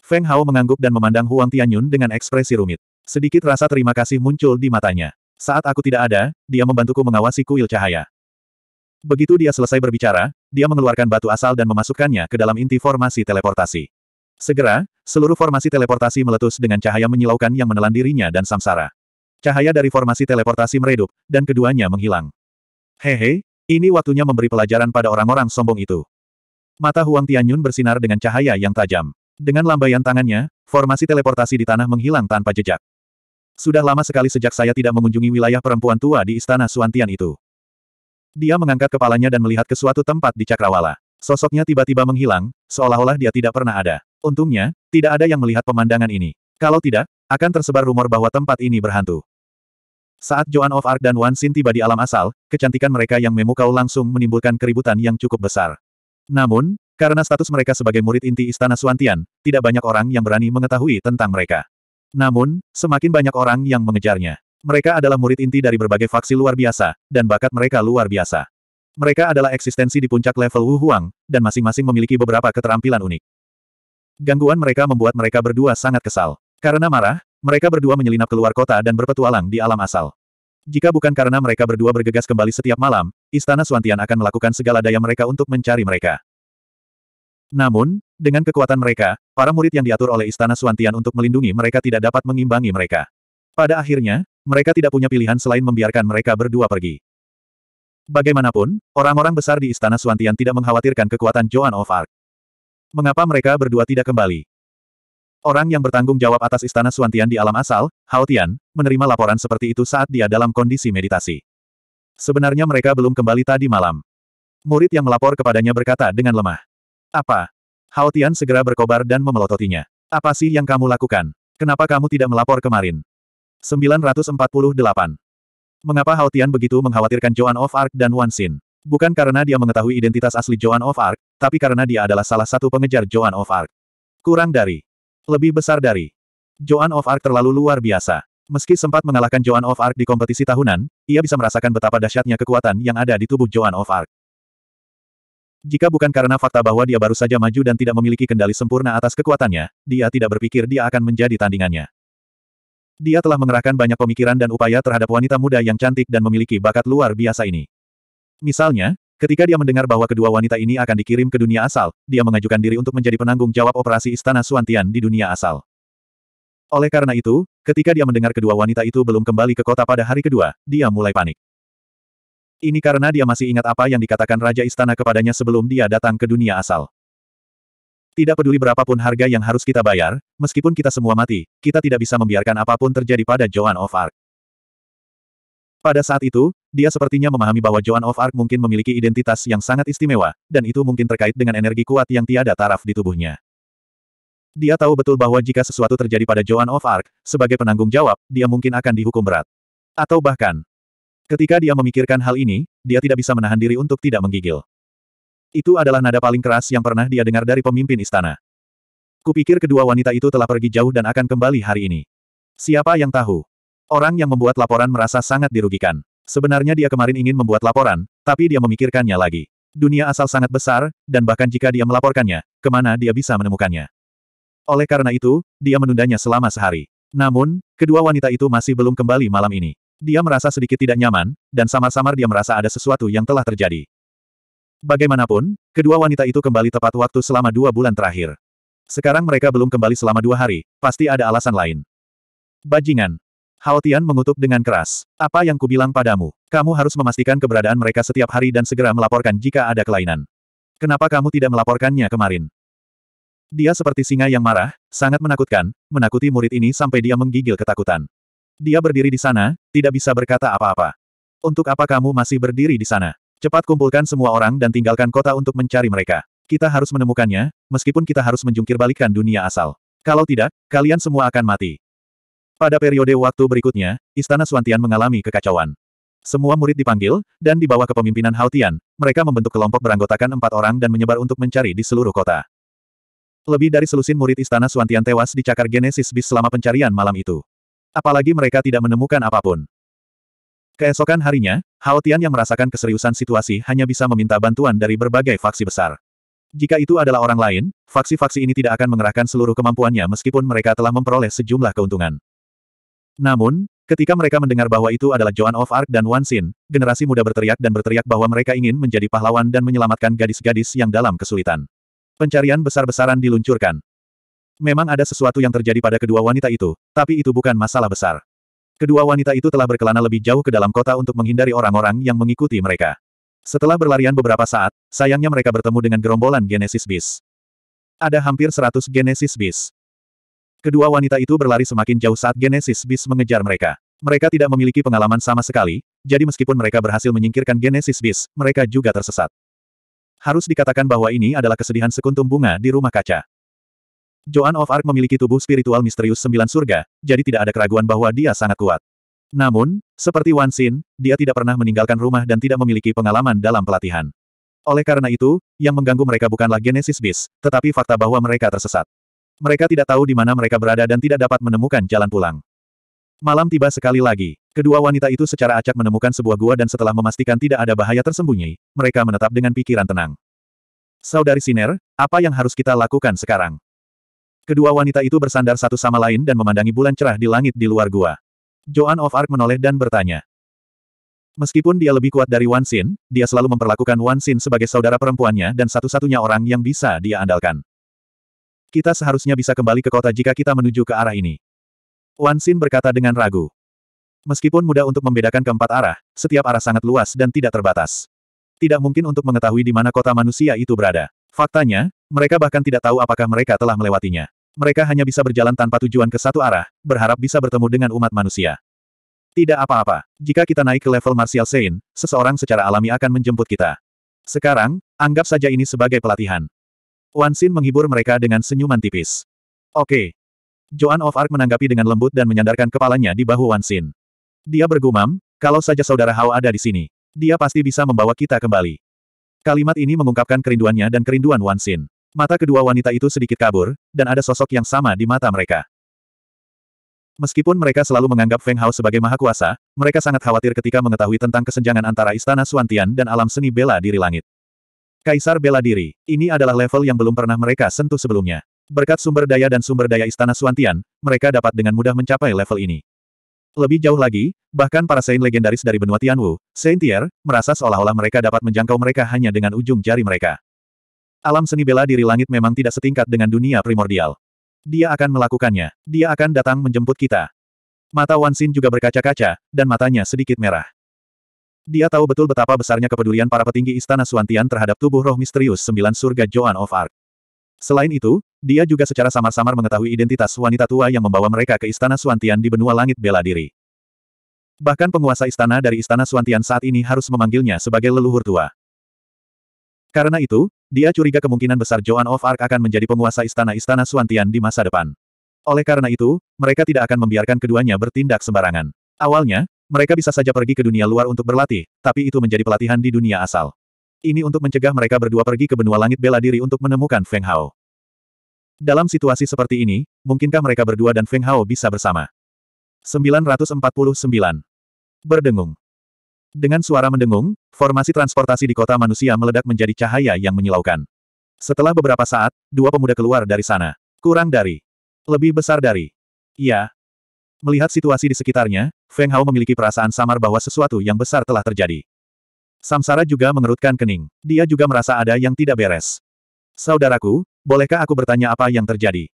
Feng Hao mengangguk dan memandang Huang Tianyun dengan ekspresi rumit. Sedikit rasa terima kasih muncul di matanya. Saat aku tidak ada, dia membantuku mengawasi kuil cahaya. Begitu dia selesai berbicara, dia mengeluarkan batu asal dan memasukkannya ke dalam inti formasi teleportasi. Segera, seluruh formasi teleportasi meletus dengan cahaya menyilaukan yang menelan dirinya dan samsara. Cahaya dari formasi teleportasi meredup, dan keduanya menghilang. Hehe, ini waktunya memberi pelajaran pada orang-orang sombong itu. Mata Huang Tianyun bersinar dengan cahaya yang tajam. Dengan lambaian tangannya, formasi teleportasi di tanah menghilang tanpa jejak. Sudah lama sekali sejak saya tidak mengunjungi wilayah perempuan tua di istana Suantian itu. Dia mengangkat kepalanya dan melihat ke suatu tempat di Cakrawala. Sosoknya tiba-tiba menghilang, seolah-olah dia tidak pernah ada. Untungnya, tidak ada yang melihat pemandangan ini. Kalau tidak, akan tersebar rumor bahwa tempat ini berhantu. Saat Joan of Arc dan Wan Xin tiba di alam asal, kecantikan mereka yang memukau langsung menimbulkan keributan yang cukup besar. Namun, karena status mereka sebagai murid inti Istana Suantian, tidak banyak orang yang berani mengetahui tentang mereka. Namun, semakin banyak orang yang mengejarnya. Mereka adalah murid inti dari berbagai faksi luar biasa, dan bakat mereka luar biasa. Mereka adalah eksistensi di puncak level Wu Huang, dan masing-masing memiliki beberapa keterampilan unik. Gangguan mereka membuat mereka berdua sangat kesal. Karena marah, mereka berdua menyelinap keluar kota dan berpetualang di alam asal. Jika bukan karena mereka berdua bergegas kembali setiap malam, Istana Suantian akan melakukan segala daya mereka untuk mencari mereka. Namun, dengan kekuatan mereka, para murid yang diatur oleh Istana Suantian untuk melindungi mereka tidak dapat mengimbangi mereka. Pada akhirnya, mereka tidak punya pilihan selain membiarkan mereka berdua pergi. Bagaimanapun, orang-orang besar di Istana Suantian tidak mengkhawatirkan kekuatan Joan of Arc. Mengapa mereka berdua tidak kembali? Orang yang bertanggung jawab atas istana Suantian di alam asal, Hao Tian, menerima laporan seperti itu saat dia dalam kondisi meditasi. Sebenarnya mereka belum kembali tadi malam. Murid yang melapor kepadanya berkata dengan lemah. Apa? Hao Tian segera berkobar dan memelototinya. Apa sih yang kamu lakukan? Kenapa kamu tidak melapor kemarin? 948. Mengapa Hao Tian begitu mengkhawatirkan Joan of Arc dan Wan Xin? Bukan karena dia mengetahui identitas asli Joan of Arc, tapi karena dia adalah salah satu pengejar Joan of Arc. Kurang dari. Lebih besar dari. Joan of Arc terlalu luar biasa. Meski sempat mengalahkan Joan of Arc di kompetisi tahunan, ia bisa merasakan betapa dahsyatnya kekuatan yang ada di tubuh Joan of Arc. Jika bukan karena fakta bahwa dia baru saja maju dan tidak memiliki kendali sempurna atas kekuatannya, dia tidak berpikir dia akan menjadi tandingannya. Dia telah mengerahkan banyak pemikiran dan upaya terhadap wanita muda yang cantik dan memiliki bakat luar biasa ini. Misalnya, ketika dia mendengar bahwa kedua wanita ini akan dikirim ke dunia asal, dia mengajukan diri untuk menjadi penanggung jawab operasi Istana Suantian di dunia asal. Oleh karena itu, ketika dia mendengar kedua wanita itu belum kembali ke kota pada hari kedua, dia mulai panik. Ini karena dia masih ingat apa yang dikatakan Raja Istana kepadanya sebelum dia datang ke dunia asal. Tidak peduli berapapun harga yang harus kita bayar, meskipun kita semua mati, kita tidak bisa membiarkan apapun terjadi pada Joan of Arc. Pada saat itu, dia sepertinya memahami bahwa Joan of Arc mungkin memiliki identitas yang sangat istimewa, dan itu mungkin terkait dengan energi kuat yang tiada taraf di tubuhnya. Dia tahu betul bahwa jika sesuatu terjadi pada Joan of Arc, sebagai penanggung jawab, dia mungkin akan dihukum berat. Atau bahkan, ketika dia memikirkan hal ini, dia tidak bisa menahan diri untuk tidak menggigil. Itu adalah nada paling keras yang pernah dia dengar dari pemimpin istana. Kupikir kedua wanita itu telah pergi jauh dan akan kembali hari ini. Siapa yang tahu? Orang yang membuat laporan merasa sangat dirugikan. Sebenarnya dia kemarin ingin membuat laporan, tapi dia memikirkannya lagi. Dunia asal sangat besar, dan bahkan jika dia melaporkannya, kemana dia bisa menemukannya. Oleh karena itu, dia menundanya selama sehari. Namun, kedua wanita itu masih belum kembali malam ini. Dia merasa sedikit tidak nyaman, dan samar-samar dia merasa ada sesuatu yang telah terjadi. Bagaimanapun, kedua wanita itu kembali tepat waktu selama dua bulan terakhir. Sekarang mereka belum kembali selama dua hari, pasti ada alasan lain. Bajingan, Haotian mengutuk dengan keras. Apa yang kubilang padamu? Kamu harus memastikan keberadaan mereka setiap hari dan segera melaporkan jika ada kelainan. Kenapa kamu tidak melaporkannya kemarin? Dia seperti singa yang marah, sangat menakutkan, menakuti murid ini sampai dia menggigil ketakutan. Dia berdiri di sana, tidak bisa berkata apa-apa. Untuk apa kamu masih berdiri di sana? Cepat kumpulkan semua orang dan tinggalkan kota untuk mencari mereka. Kita harus menemukannya, meskipun kita harus menjungkir balikan dunia asal. Kalau tidak, kalian semua akan mati. Pada periode waktu berikutnya, Istana Suantian mengalami kekacauan. Semua murid dipanggil, dan di bawah kepemimpinan Haotian, mereka membentuk kelompok beranggotakan empat orang dan menyebar untuk mencari di seluruh kota. Lebih dari selusin murid Istana Suantian tewas di cakar Genesis Bis selama pencarian malam itu. Apalagi mereka tidak menemukan apapun. Keesokan harinya, Haotian yang merasakan keseriusan situasi hanya bisa meminta bantuan dari berbagai faksi besar. Jika itu adalah orang lain, faksi-faksi ini tidak akan mengerahkan seluruh kemampuannya meskipun mereka telah memperoleh sejumlah keuntungan. Namun, ketika mereka mendengar bahwa itu adalah Joan of Arc dan Wan Xin, generasi muda berteriak dan berteriak bahwa mereka ingin menjadi pahlawan dan menyelamatkan gadis-gadis yang dalam kesulitan. Pencarian besar-besaran diluncurkan. Memang ada sesuatu yang terjadi pada kedua wanita itu, tapi itu bukan masalah besar. Kedua wanita itu telah berkelana lebih jauh ke dalam kota untuk menghindari orang-orang yang mengikuti mereka. Setelah berlarian beberapa saat, sayangnya mereka bertemu dengan gerombolan Genesis Beast. Ada hampir 100 Genesis Beast. Kedua wanita itu berlari semakin jauh saat Genesis Beast mengejar mereka. Mereka tidak memiliki pengalaman sama sekali, jadi meskipun mereka berhasil menyingkirkan Genesis Beast, mereka juga tersesat. Harus dikatakan bahwa ini adalah kesedihan sekuntum bunga di rumah kaca. Joan of Arc memiliki tubuh spiritual misterius sembilan surga, jadi tidak ada keraguan bahwa dia sangat kuat. Namun, seperti Wan Xin, dia tidak pernah meninggalkan rumah dan tidak memiliki pengalaman dalam pelatihan. Oleh karena itu, yang mengganggu mereka bukanlah Genesis Beast, tetapi fakta bahwa mereka tersesat. Mereka tidak tahu di mana mereka berada dan tidak dapat menemukan jalan pulang. Malam tiba sekali lagi. Kedua wanita itu secara acak menemukan sebuah gua dan setelah memastikan tidak ada bahaya tersembunyi, mereka menetap dengan pikiran tenang. Saudari Siner, apa yang harus kita lakukan sekarang? Kedua wanita itu bersandar satu sama lain dan memandangi bulan cerah di langit di luar gua. Joan of Arc menoleh dan bertanya. Meskipun dia lebih kuat dari Wan Xin, dia selalu memperlakukan Wan Xin sebagai saudara perempuannya dan satu-satunya orang yang bisa dia andalkan. Kita seharusnya bisa kembali ke kota jika kita menuju ke arah ini. Wan Xin berkata dengan ragu. Meskipun mudah untuk membedakan keempat arah, setiap arah sangat luas dan tidak terbatas. Tidak mungkin untuk mengetahui di mana kota manusia itu berada. Faktanya, mereka bahkan tidak tahu apakah mereka telah melewatinya. Mereka hanya bisa berjalan tanpa tujuan ke satu arah, berharap bisa bertemu dengan umat manusia. Tidak apa-apa. Jika kita naik ke level Martial Sein, seseorang secara alami akan menjemput kita. Sekarang, anggap saja ini sebagai pelatihan. Wan Xin menghibur mereka dengan senyuman tipis. Oke. Okay. Joan of Arc menanggapi dengan lembut dan menyandarkan kepalanya di bahu Wan Xin. Dia bergumam, kalau saja saudara Hao ada di sini, dia pasti bisa membawa kita kembali. Kalimat ini mengungkapkan kerinduannya dan kerinduan Wan Xin. Mata kedua wanita itu sedikit kabur, dan ada sosok yang sama di mata mereka. Meskipun mereka selalu menganggap Feng Hao sebagai maha kuasa, mereka sangat khawatir ketika mengetahui tentang kesenjangan antara istana Suantian dan alam seni bela diri langit. Kaisar bela diri, ini adalah level yang belum pernah mereka sentuh sebelumnya. Berkat sumber daya dan sumber daya Istana Suantian, mereka dapat dengan mudah mencapai level ini. Lebih jauh lagi, bahkan para Saint legendaris dari benua Tianwu, Saint Tier, merasa seolah-olah mereka dapat menjangkau mereka hanya dengan ujung jari mereka. Alam seni bela diri langit memang tidak setingkat dengan dunia primordial. Dia akan melakukannya. Dia akan datang menjemput kita. Mata Wansin juga berkaca-kaca, dan matanya sedikit merah. Dia tahu betul betapa besarnya kepedulian para petinggi Istana Suantian terhadap tubuh roh misterius sembilan surga Joan of Arc. Selain itu, dia juga secara samar-samar mengetahui identitas wanita tua yang membawa mereka ke Istana Suantian di benua langit bela diri. Bahkan penguasa istana dari Istana Suantian saat ini harus memanggilnya sebagai leluhur tua. Karena itu, dia curiga kemungkinan besar Joan of Arc akan menjadi penguasa istana-istana Suantian di masa depan. Oleh karena itu, mereka tidak akan membiarkan keduanya bertindak sembarangan. Awalnya, mereka bisa saja pergi ke dunia luar untuk berlatih, tapi itu menjadi pelatihan di dunia asal. Ini untuk mencegah mereka berdua pergi ke benua langit bela diri untuk menemukan Feng Hao. Dalam situasi seperti ini, mungkinkah mereka berdua dan Feng Hao bisa bersama? 949. Berdengung. Dengan suara mendengung, formasi transportasi di kota manusia meledak menjadi cahaya yang menyilaukan. Setelah beberapa saat, dua pemuda keluar dari sana. Kurang dari. Lebih besar dari. Ya, Melihat situasi di sekitarnya, Feng Hao memiliki perasaan samar bahwa sesuatu yang besar telah terjadi. Samsara juga mengerutkan kening. Dia juga merasa ada yang tidak beres. Saudaraku, bolehkah aku bertanya apa yang terjadi?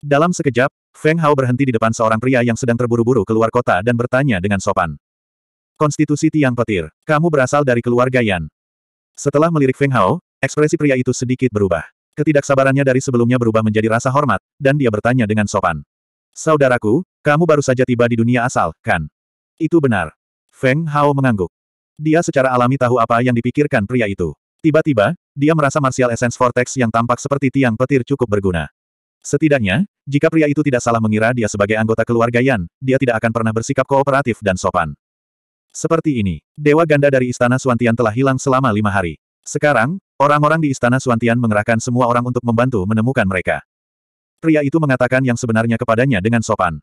Dalam sekejap, Feng Hao berhenti di depan seorang pria yang sedang terburu-buru keluar kota dan bertanya dengan sopan. Konstitusi tiang petir, kamu berasal dari keluarga Yan. Setelah melirik Feng Hao, ekspresi pria itu sedikit berubah. Ketidaksabarannya dari sebelumnya berubah menjadi rasa hormat, dan dia bertanya dengan sopan. Saudaraku, kamu baru saja tiba di dunia asal, kan? Itu benar. Feng Hao mengangguk. Dia secara alami tahu apa yang dipikirkan pria itu. Tiba-tiba, dia merasa Martial Essence Vortex yang tampak seperti tiang petir cukup berguna. Setidaknya, jika pria itu tidak salah mengira dia sebagai anggota keluarga Yan, dia tidak akan pernah bersikap kooperatif dan sopan. Seperti ini, Dewa Ganda dari Istana Suantian telah hilang selama lima hari. Sekarang, orang-orang di Istana Suantian mengerahkan semua orang untuk membantu menemukan mereka. Pria itu mengatakan yang sebenarnya kepadanya dengan sopan.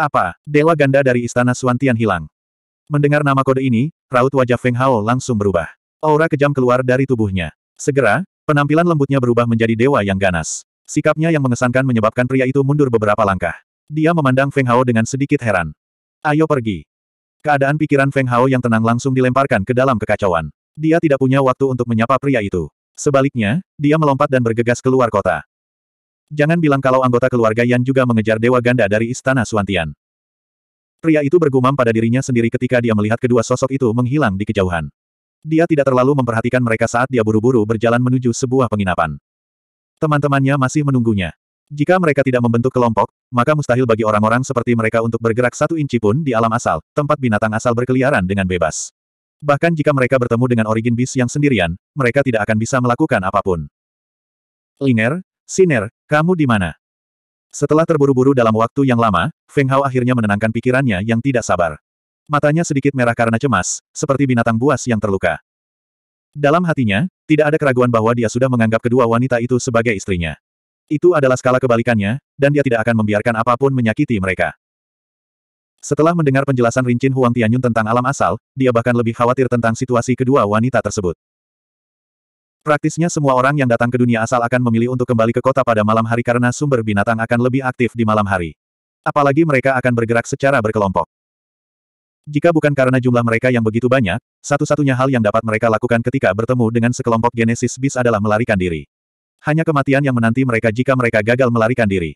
Apa, Dewa Ganda dari Istana Suantian hilang? Mendengar nama kode ini, raut wajah Feng Hao langsung berubah. Aura kejam keluar dari tubuhnya. Segera, penampilan lembutnya berubah menjadi dewa yang ganas. Sikapnya yang mengesankan menyebabkan pria itu mundur beberapa langkah. Dia memandang Feng Hao dengan sedikit heran. Ayo pergi. Keadaan pikiran Feng Hao yang tenang langsung dilemparkan ke dalam kekacauan. Dia tidak punya waktu untuk menyapa pria itu. Sebaliknya, dia melompat dan bergegas keluar kota. Jangan bilang kalau anggota keluarga Yan juga mengejar Dewa Ganda dari Istana Suantian. Pria itu bergumam pada dirinya sendiri ketika dia melihat kedua sosok itu menghilang di kejauhan. Dia tidak terlalu memperhatikan mereka saat dia buru-buru berjalan menuju sebuah penginapan. Teman-temannya masih menunggunya. Jika mereka tidak membentuk kelompok, maka mustahil bagi orang-orang seperti mereka untuk bergerak satu inci pun di alam asal, tempat binatang asal berkeliaran dengan bebas. Bahkan jika mereka bertemu dengan origin bis yang sendirian, mereka tidak akan bisa melakukan apapun. Linger, Siner, kamu di mana? Setelah terburu-buru dalam waktu yang lama, Feng Hao akhirnya menenangkan pikirannya yang tidak sabar. Matanya sedikit merah karena cemas, seperti binatang buas yang terluka. Dalam hatinya, tidak ada keraguan bahwa dia sudah menganggap kedua wanita itu sebagai istrinya. Itu adalah skala kebalikannya, dan dia tidak akan membiarkan apapun menyakiti mereka. Setelah mendengar penjelasan rincin Huang Tianyun tentang alam asal, dia bahkan lebih khawatir tentang situasi kedua wanita tersebut. Praktisnya semua orang yang datang ke dunia asal akan memilih untuk kembali ke kota pada malam hari karena sumber binatang akan lebih aktif di malam hari. Apalagi mereka akan bergerak secara berkelompok. Jika bukan karena jumlah mereka yang begitu banyak, satu-satunya hal yang dapat mereka lakukan ketika bertemu dengan sekelompok genesis bis adalah melarikan diri. Hanya kematian yang menanti mereka jika mereka gagal melarikan diri.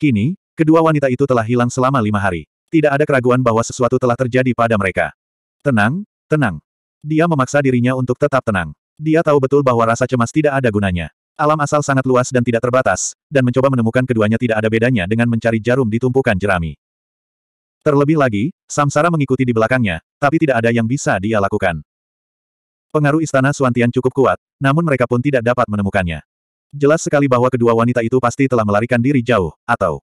Kini, kedua wanita itu telah hilang selama lima hari. Tidak ada keraguan bahwa sesuatu telah terjadi pada mereka. Tenang, tenang. Dia memaksa dirinya untuk tetap tenang. Dia tahu betul bahwa rasa cemas tidak ada gunanya. Alam asal sangat luas dan tidak terbatas, dan mencoba menemukan keduanya tidak ada bedanya dengan mencari jarum di tumpukan jerami. Terlebih lagi, Samsara mengikuti di belakangnya, tapi tidak ada yang bisa dia lakukan. Pengaruh istana Suantian cukup kuat, namun mereka pun tidak dapat menemukannya. Jelas sekali bahwa kedua wanita itu pasti telah melarikan diri jauh, atau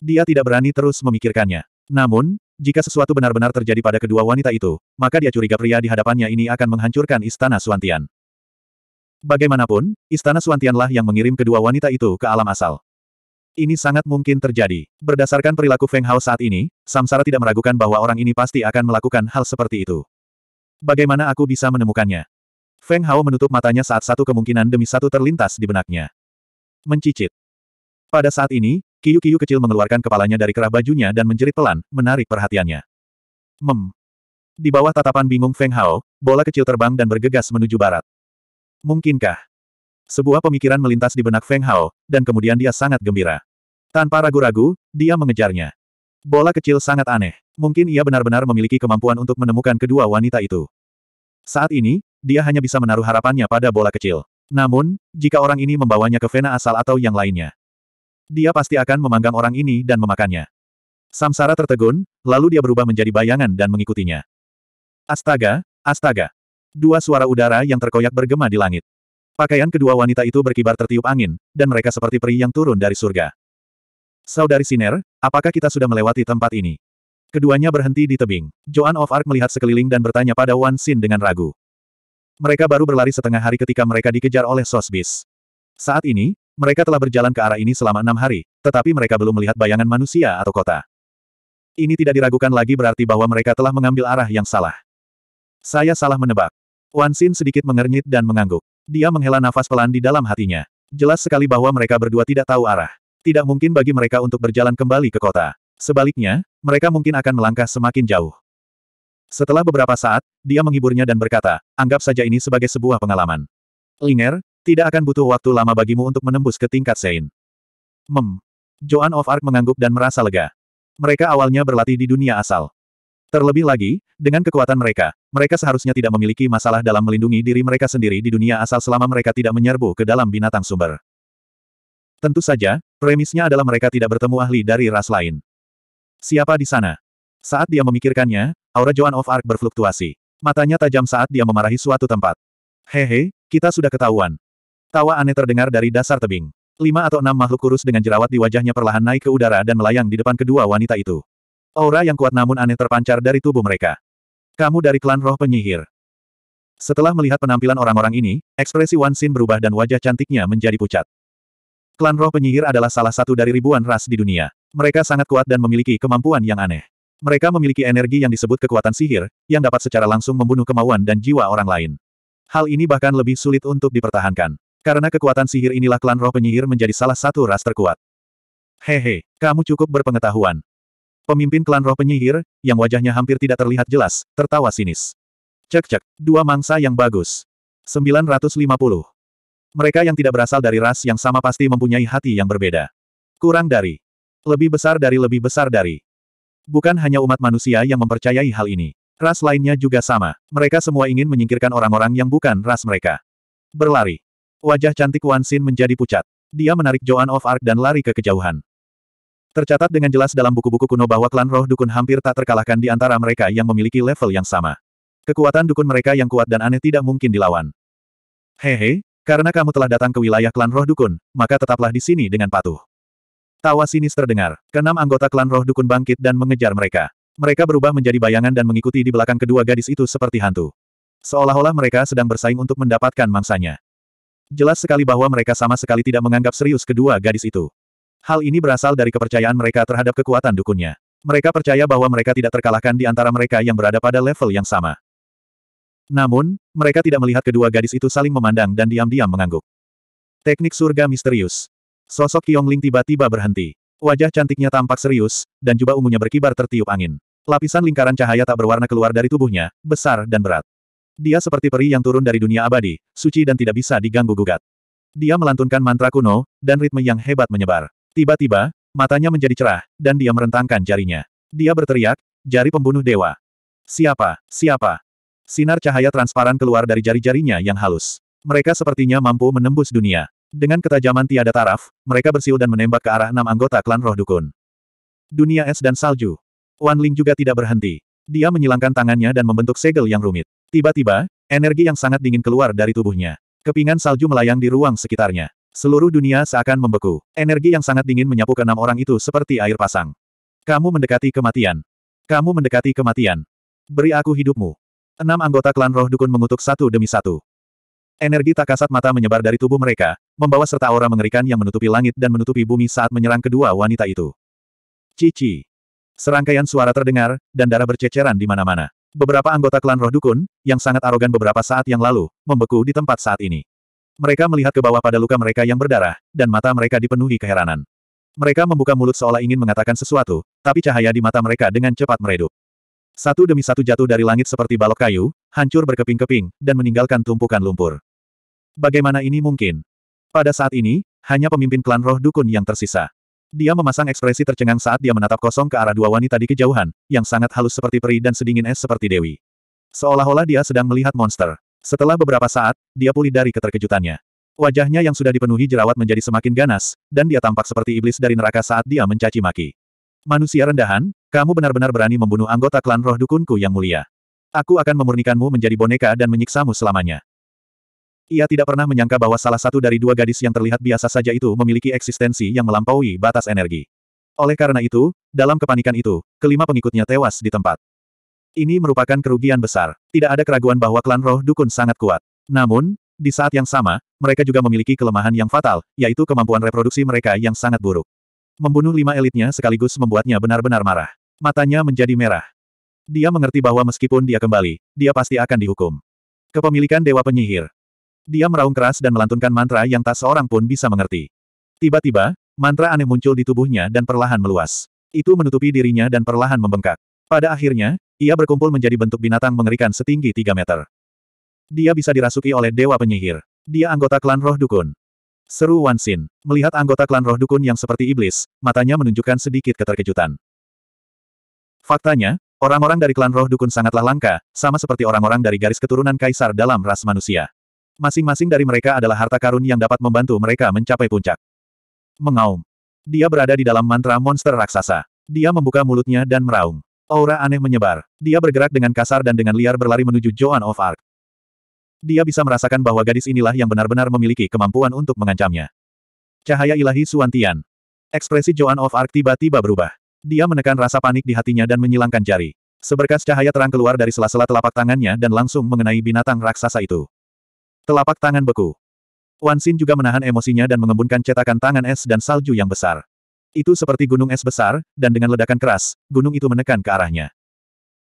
dia tidak berani terus memikirkannya. Namun, jika sesuatu benar-benar terjadi pada kedua wanita itu, maka dia curiga pria di hadapannya ini akan menghancurkan istana Suantian. Bagaimanapun, istana Suantianlah yang mengirim kedua wanita itu ke alam asal. Ini sangat mungkin terjadi. Berdasarkan perilaku Feng Hao saat ini, Samsara tidak meragukan bahwa orang ini pasti akan melakukan hal seperti itu. Bagaimana aku bisa menemukannya? Feng Hao menutup matanya saat satu kemungkinan demi satu terlintas di benaknya. Mencicit. Pada saat ini, Kiyu-kiyu kecil mengeluarkan kepalanya dari kerah bajunya dan menjerit pelan, menarik perhatiannya. Mem. Di bawah tatapan bingung Feng Hao, bola kecil terbang dan bergegas menuju barat. Mungkinkah? Sebuah pemikiran melintas di benak Feng Hao, dan kemudian dia sangat gembira. Tanpa ragu-ragu, dia mengejarnya. Bola kecil sangat aneh. Mungkin ia benar-benar memiliki kemampuan untuk menemukan kedua wanita itu. Saat ini, dia hanya bisa menaruh harapannya pada bola kecil. Namun, jika orang ini membawanya ke Vena asal atau yang lainnya, dia pasti akan memanggang orang ini dan memakannya. Samsara tertegun, lalu dia berubah menjadi bayangan dan mengikutinya. Astaga, astaga. Dua suara udara yang terkoyak bergema di langit. Pakaian kedua wanita itu berkibar tertiup angin, dan mereka seperti peri yang turun dari surga. Saudari Siner, apakah kita sudah melewati tempat ini? Keduanya berhenti di tebing. Joan of Arc melihat sekeliling dan bertanya pada Wan Xin dengan ragu. Mereka baru berlari setengah hari ketika mereka dikejar oleh Sosbis. Saat ini, mereka telah berjalan ke arah ini selama enam hari, tetapi mereka belum melihat bayangan manusia atau kota. Ini tidak diragukan lagi berarti bahwa mereka telah mengambil arah yang salah. Saya salah menebak. Wan Xin sedikit mengernyit dan mengangguk. Dia menghela nafas pelan di dalam hatinya. Jelas sekali bahwa mereka berdua tidak tahu arah. Tidak mungkin bagi mereka untuk berjalan kembali ke kota. Sebaliknya, mereka mungkin akan melangkah semakin jauh. Setelah beberapa saat, dia menghiburnya dan berkata, anggap saja ini sebagai sebuah pengalaman. Linger, tidak akan butuh waktu lama bagimu untuk menembus ke tingkat Sein. Mem. Joan of Arc mengangguk dan merasa lega. Mereka awalnya berlatih di dunia asal. Terlebih lagi, dengan kekuatan mereka, mereka seharusnya tidak memiliki masalah dalam melindungi diri mereka sendiri di dunia asal selama mereka tidak menyerbu ke dalam binatang sumber. Tentu saja, premisnya adalah mereka tidak bertemu ahli dari ras lain. Siapa di sana? Saat dia memikirkannya, aura Joan of Arc berfluktuasi. Matanya tajam saat dia memarahi suatu tempat. Hehe, kita sudah ketahuan. Tawa aneh terdengar dari dasar tebing. Lima atau enam makhluk kurus dengan jerawat di wajahnya perlahan naik ke udara dan melayang di depan kedua wanita itu. Aura yang kuat namun aneh terpancar dari tubuh mereka. Kamu dari klan roh penyihir. Setelah melihat penampilan orang-orang ini, ekspresi Wan Xin berubah dan wajah cantiknya menjadi pucat. Klan roh penyihir adalah salah satu dari ribuan ras di dunia. Mereka sangat kuat dan memiliki kemampuan yang aneh. Mereka memiliki energi yang disebut kekuatan sihir, yang dapat secara langsung membunuh kemauan dan jiwa orang lain. Hal ini bahkan lebih sulit untuk dipertahankan. Karena kekuatan sihir inilah klan roh penyihir menjadi salah satu ras terkuat. Hehe, kamu cukup berpengetahuan. Pemimpin klan roh penyihir, yang wajahnya hampir tidak terlihat jelas, tertawa sinis. Cek-cek, dua mangsa yang bagus. 950. Mereka yang tidak berasal dari ras yang sama pasti mempunyai hati yang berbeda. Kurang dari. Lebih besar dari lebih besar dari. Bukan hanya umat manusia yang mempercayai hal ini. Ras lainnya juga sama. Mereka semua ingin menyingkirkan orang-orang yang bukan ras mereka. Berlari. Wajah cantik Wan Xin menjadi pucat. Dia menarik Joan of Arc dan lari ke kejauhan. Tercatat dengan jelas dalam buku-buku kuno bahwa klan roh dukun hampir tak terkalahkan di antara mereka yang memiliki level yang sama. Kekuatan dukun mereka yang kuat dan aneh tidak mungkin dilawan. Hehe, karena kamu telah datang ke wilayah klan roh dukun, maka tetaplah di sini dengan patuh. Tawa sinis terdengar. Keenam anggota klan roh dukun bangkit dan mengejar mereka. Mereka berubah menjadi bayangan dan mengikuti di belakang kedua gadis itu seperti hantu. Seolah-olah mereka sedang bersaing untuk mendapatkan mangsanya. Jelas sekali bahwa mereka sama sekali tidak menganggap serius kedua gadis itu. Hal ini berasal dari kepercayaan mereka terhadap kekuatan dukunnya. Mereka percaya bahwa mereka tidak terkalahkan di antara mereka yang berada pada level yang sama. Namun, mereka tidak melihat kedua gadis itu saling memandang dan diam-diam mengangguk. Teknik surga misterius. Sosok Ling tiba-tiba berhenti. Wajah cantiknya tampak serius, dan jubah ungunya berkibar tertiup angin. Lapisan lingkaran cahaya tak berwarna keluar dari tubuhnya, besar dan berat. Dia seperti peri yang turun dari dunia abadi, suci dan tidak bisa diganggu-gugat. Dia melantunkan mantra kuno, dan ritme yang hebat menyebar. Tiba-tiba, matanya menjadi cerah, dan dia merentangkan jarinya. Dia berteriak, jari pembunuh dewa. Siapa? Siapa? Sinar cahaya transparan keluar dari jari-jarinya yang halus. Mereka sepertinya mampu menembus dunia. Dengan ketajaman tiada taraf, mereka bersiul dan menembak ke arah enam anggota klan roh dukun. Dunia es dan salju. Wan Ling juga tidak berhenti. Dia menyilangkan tangannya dan membentuk segel yang rumit. Tiba-tiba, energi yang sangat dingin keluar dari tubuhnya. Kepingan salju melayang di ruang sekitarnya. Seluruh dunia seakan membeku. Energi yang sangat dingin menyapu ke enam orang itu seperti air pasang. Kamu mendekati kematian. Kamu mendekati kematian. Beri aku hidupmu. Enam anggota klan roh dukun mengutuk satu demi satu. Energi tak kasat mata menyebar dari tubuh mereka, membawa serta aura mengerikan yang menutupi langit dan menutupi bumi saat menyerang kedua wanita itu. Cici. Serangkaian suara terdengar, dan darah berceceran di mana-mana. Beberapa anggota klan roh dukun, yang sangat arogan beberapa saat yang lalu, membeku di tempat saat ini. Mereka melihat ke bawah pada luka mereka yang berdarah, dan mata mereka dipenuhi keheranan. Mereka membuka mulut seolah ingin mengatakan sesuatu, tapi cahaya di mata mereka dengan cepat meredup. Satu demi satu jatuh dari langit seperti balok kayu, hancur berkeping-keping, dan meninggalkan tumpukan lumpur. Bagaimana ini mungkin? Pada saat ini, hanya pemimpin klan roh dukun yang tersisa. Dia memasang ekspresi tercengang saat dia menatap kosong ke arah dua wanita di kejauhan, yang sangat halus seperti peri dan sedingin es seperti dewi. Seolah-olah dia sedang melihat monster. Setelah beberapa saat, dia pulih dari keterkejutannya. Wajahnya yang sudah dipenuhi jerawat menjadi semakin ganas, dan dia tampak seperti iblis dari neraka saat dia mencaci maki. Manusia rendahan, kamu benar-benar berani membunuh anggota klan roh dukunku yang mulia. Aku akan memurnikanmu menjadi boneka dan menyiksamu selamanya. Ia tidak pernah menyangka bahwa salah satu dari dua gadis yang terlihat biasa saja itu memiliki eksistensi yang melampaui batas energi. Oleh karena itu, dalam kepanikan itu, kelima pengikutnya tewas di tempat. Ini merupakan kerugian besar. Tidak ada keraguan bahwa klan roh dukun sangat kuat. Namun, di saat yang sama, mereka juga memiliki kelemahan yang fatal, yaitu kemampuan reproduksi mereka yang sangat buruk. Membunuh lima elitnya sekaligus membuatnya benar-benar marah. Matanya menjadi merah. Dia mengerti bahwa meskipun dia kembali, dia pasti akan dihukum. Kepemilikan Dewa Penyihir dia meraung keras dan melantunkan mantra yang tak seorang pun bisa mengerti. Tiba-tiba, mantra aneh muncul di tubuhnya dan perlahan meluas. Itu menutupi dirinya dan perlahan membengkak. Pada akhirnya, ia berkumpul menjadi bentuk binatang mengerikan setinggi 3 meter. Dia bisa dirasuki oleh Dewa Penyihir. Dia anggota klan roh dukun. Seru Wansin. Melihat anggota klan roh dukun yang seperti iblis, matanya menunjukkan sedikit keterkejutan. Faktanya, orang-orang dari klan roh dukun sangatlah langka, sama seperti orang-orang dari garis keturunan kaisar dalam ras manusia. Masing-masing dari mereka adalah harta karun yang dapat membantu mereka mencapai puncak. Mengaum. Dia berada di dalam mantra monster raksasa. Dia membuka mulutnya dan meraung. Aura aneh menyebar. Dia bergerak dengan kasar dan dengan liar berlari menuju Joan of Arc. Dia bisa merasakan bahwa gadis inilah yang benar-benar memiliki kemampuan untuk mengancamnya. Cahaya ilahi Suantian. Ekspresi Joan of Arc tiba-tiba berubah. Dia menekan rasa panik di hatinya dan menyilangkan jari. Seberkas cahaya terang keluar dari sela-sela telapak tangannya dan langsung mengenai binatang raksasa itu. Telapak tangan beku. Wan Xin juga menahan emosinya dan mengembunkan cetakan tangan es dan salju yang besar. Itu seperti gunung es besar, dan dengan ledakan keras, gunung itu menekan ke arahnya.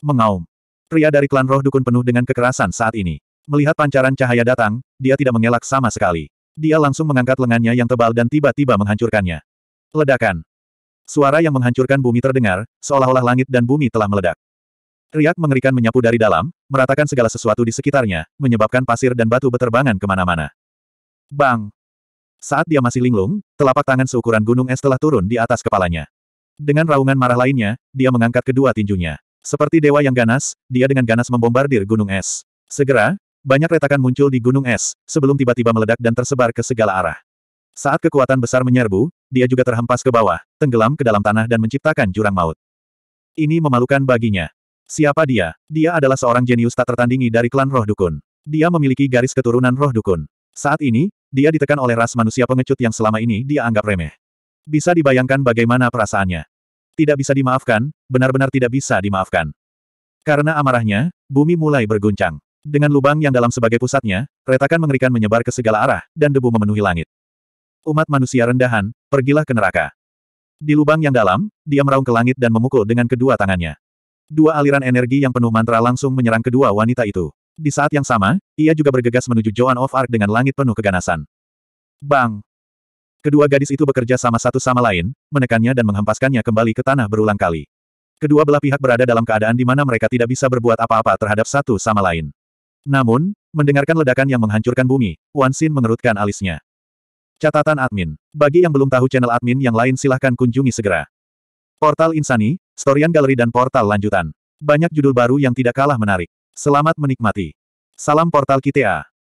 Mengaum. Pria dari klan roh dukun penuh dengan kekerasan saat ini. Melihat pancaran cahaya datang, dia tidak mengelak sama sekali. Dia langsung mengangkat lengannya yang tebal dan tiba-tiba menghancurkannya. Ledakan. Suara yang menghancurkan bumi terdengar, seolah-olah langit dan bumi telah meledak. Riak mengerikan menyapu dari dalam, meratakan segala sesuatu di sekitarnya, menyebabkan pasir dan batu beterbangan kemana-mana. Bang! Saat dia masih linglung, telapak tangan seukuran gunung es telah turun di atas kepalanya. Dengan raungan marah lainnya, dia mengangkat kedua tinjunya. Seperti dewa yang ganas, dia dengan ganas membombardir gunung es. Segera, banyak retakan muncul di gunung es, sebelum tiba-tiba meledak dan tersebar ke segala arah. Saat kekuatan besar menyerbu, dia juga terhempas ke bawah, tenggelam ke dalam tanah dan menciptakan jurang maut. Ini memalukan baginya. Siapa dia? Dia adalah seorang jenius tak tertandingi dari klan roh dukun. Dia memiliki garis keturunan roh dukun. Saat ini, dia ditekan oleh ras manusia pengecut yang selama ini dia anggap remeh. Bisa dibayangkan bagaimana perasaannya. Tidak bisa dimaafkan, benar-benar tidak bisa dimaafkan. Karena amarahnya, bumi mulai berguncang. Dengan lubang yang dalam sebagai pusatnya, retakan mengerikan menyebar ke segala arah, dan debu memenuhi langit. Umat manusia rendahan, pergilah ke neraka. Di lubang yang dalam, dia meraung ke langit dan memukul dengan kedua tangannya. Dua aliran energi yang penuh mantra langsung menyerang kedua wanita itu. Di saat yang sama, ia juga bergegas menuju Joan of Arc dengan langit penuh keganasan. Bang! Kedua gadis itu bekerja sama satu sama lain, menekannya dan menghempaskannya kembali ke tanah berulang kali. Kedua belah pihak berada dalam keadaan di mana mereka tidak bisa berbuat apa-apa terhadap satu sama lain. Namun, mendengarkan ledakan yang menghancurkan bumi, Wan Xin mengerutkan alisnya. Catatan admin. Bagi yang belum tahu channel admin yang lain silahkan kunjungi segera. Portal Insani, Storian Galeri dan Portal Lanjutan. Banyak judul baru yang tidak kalah menarik. Selamat menikmati. Salam Portal Kitea.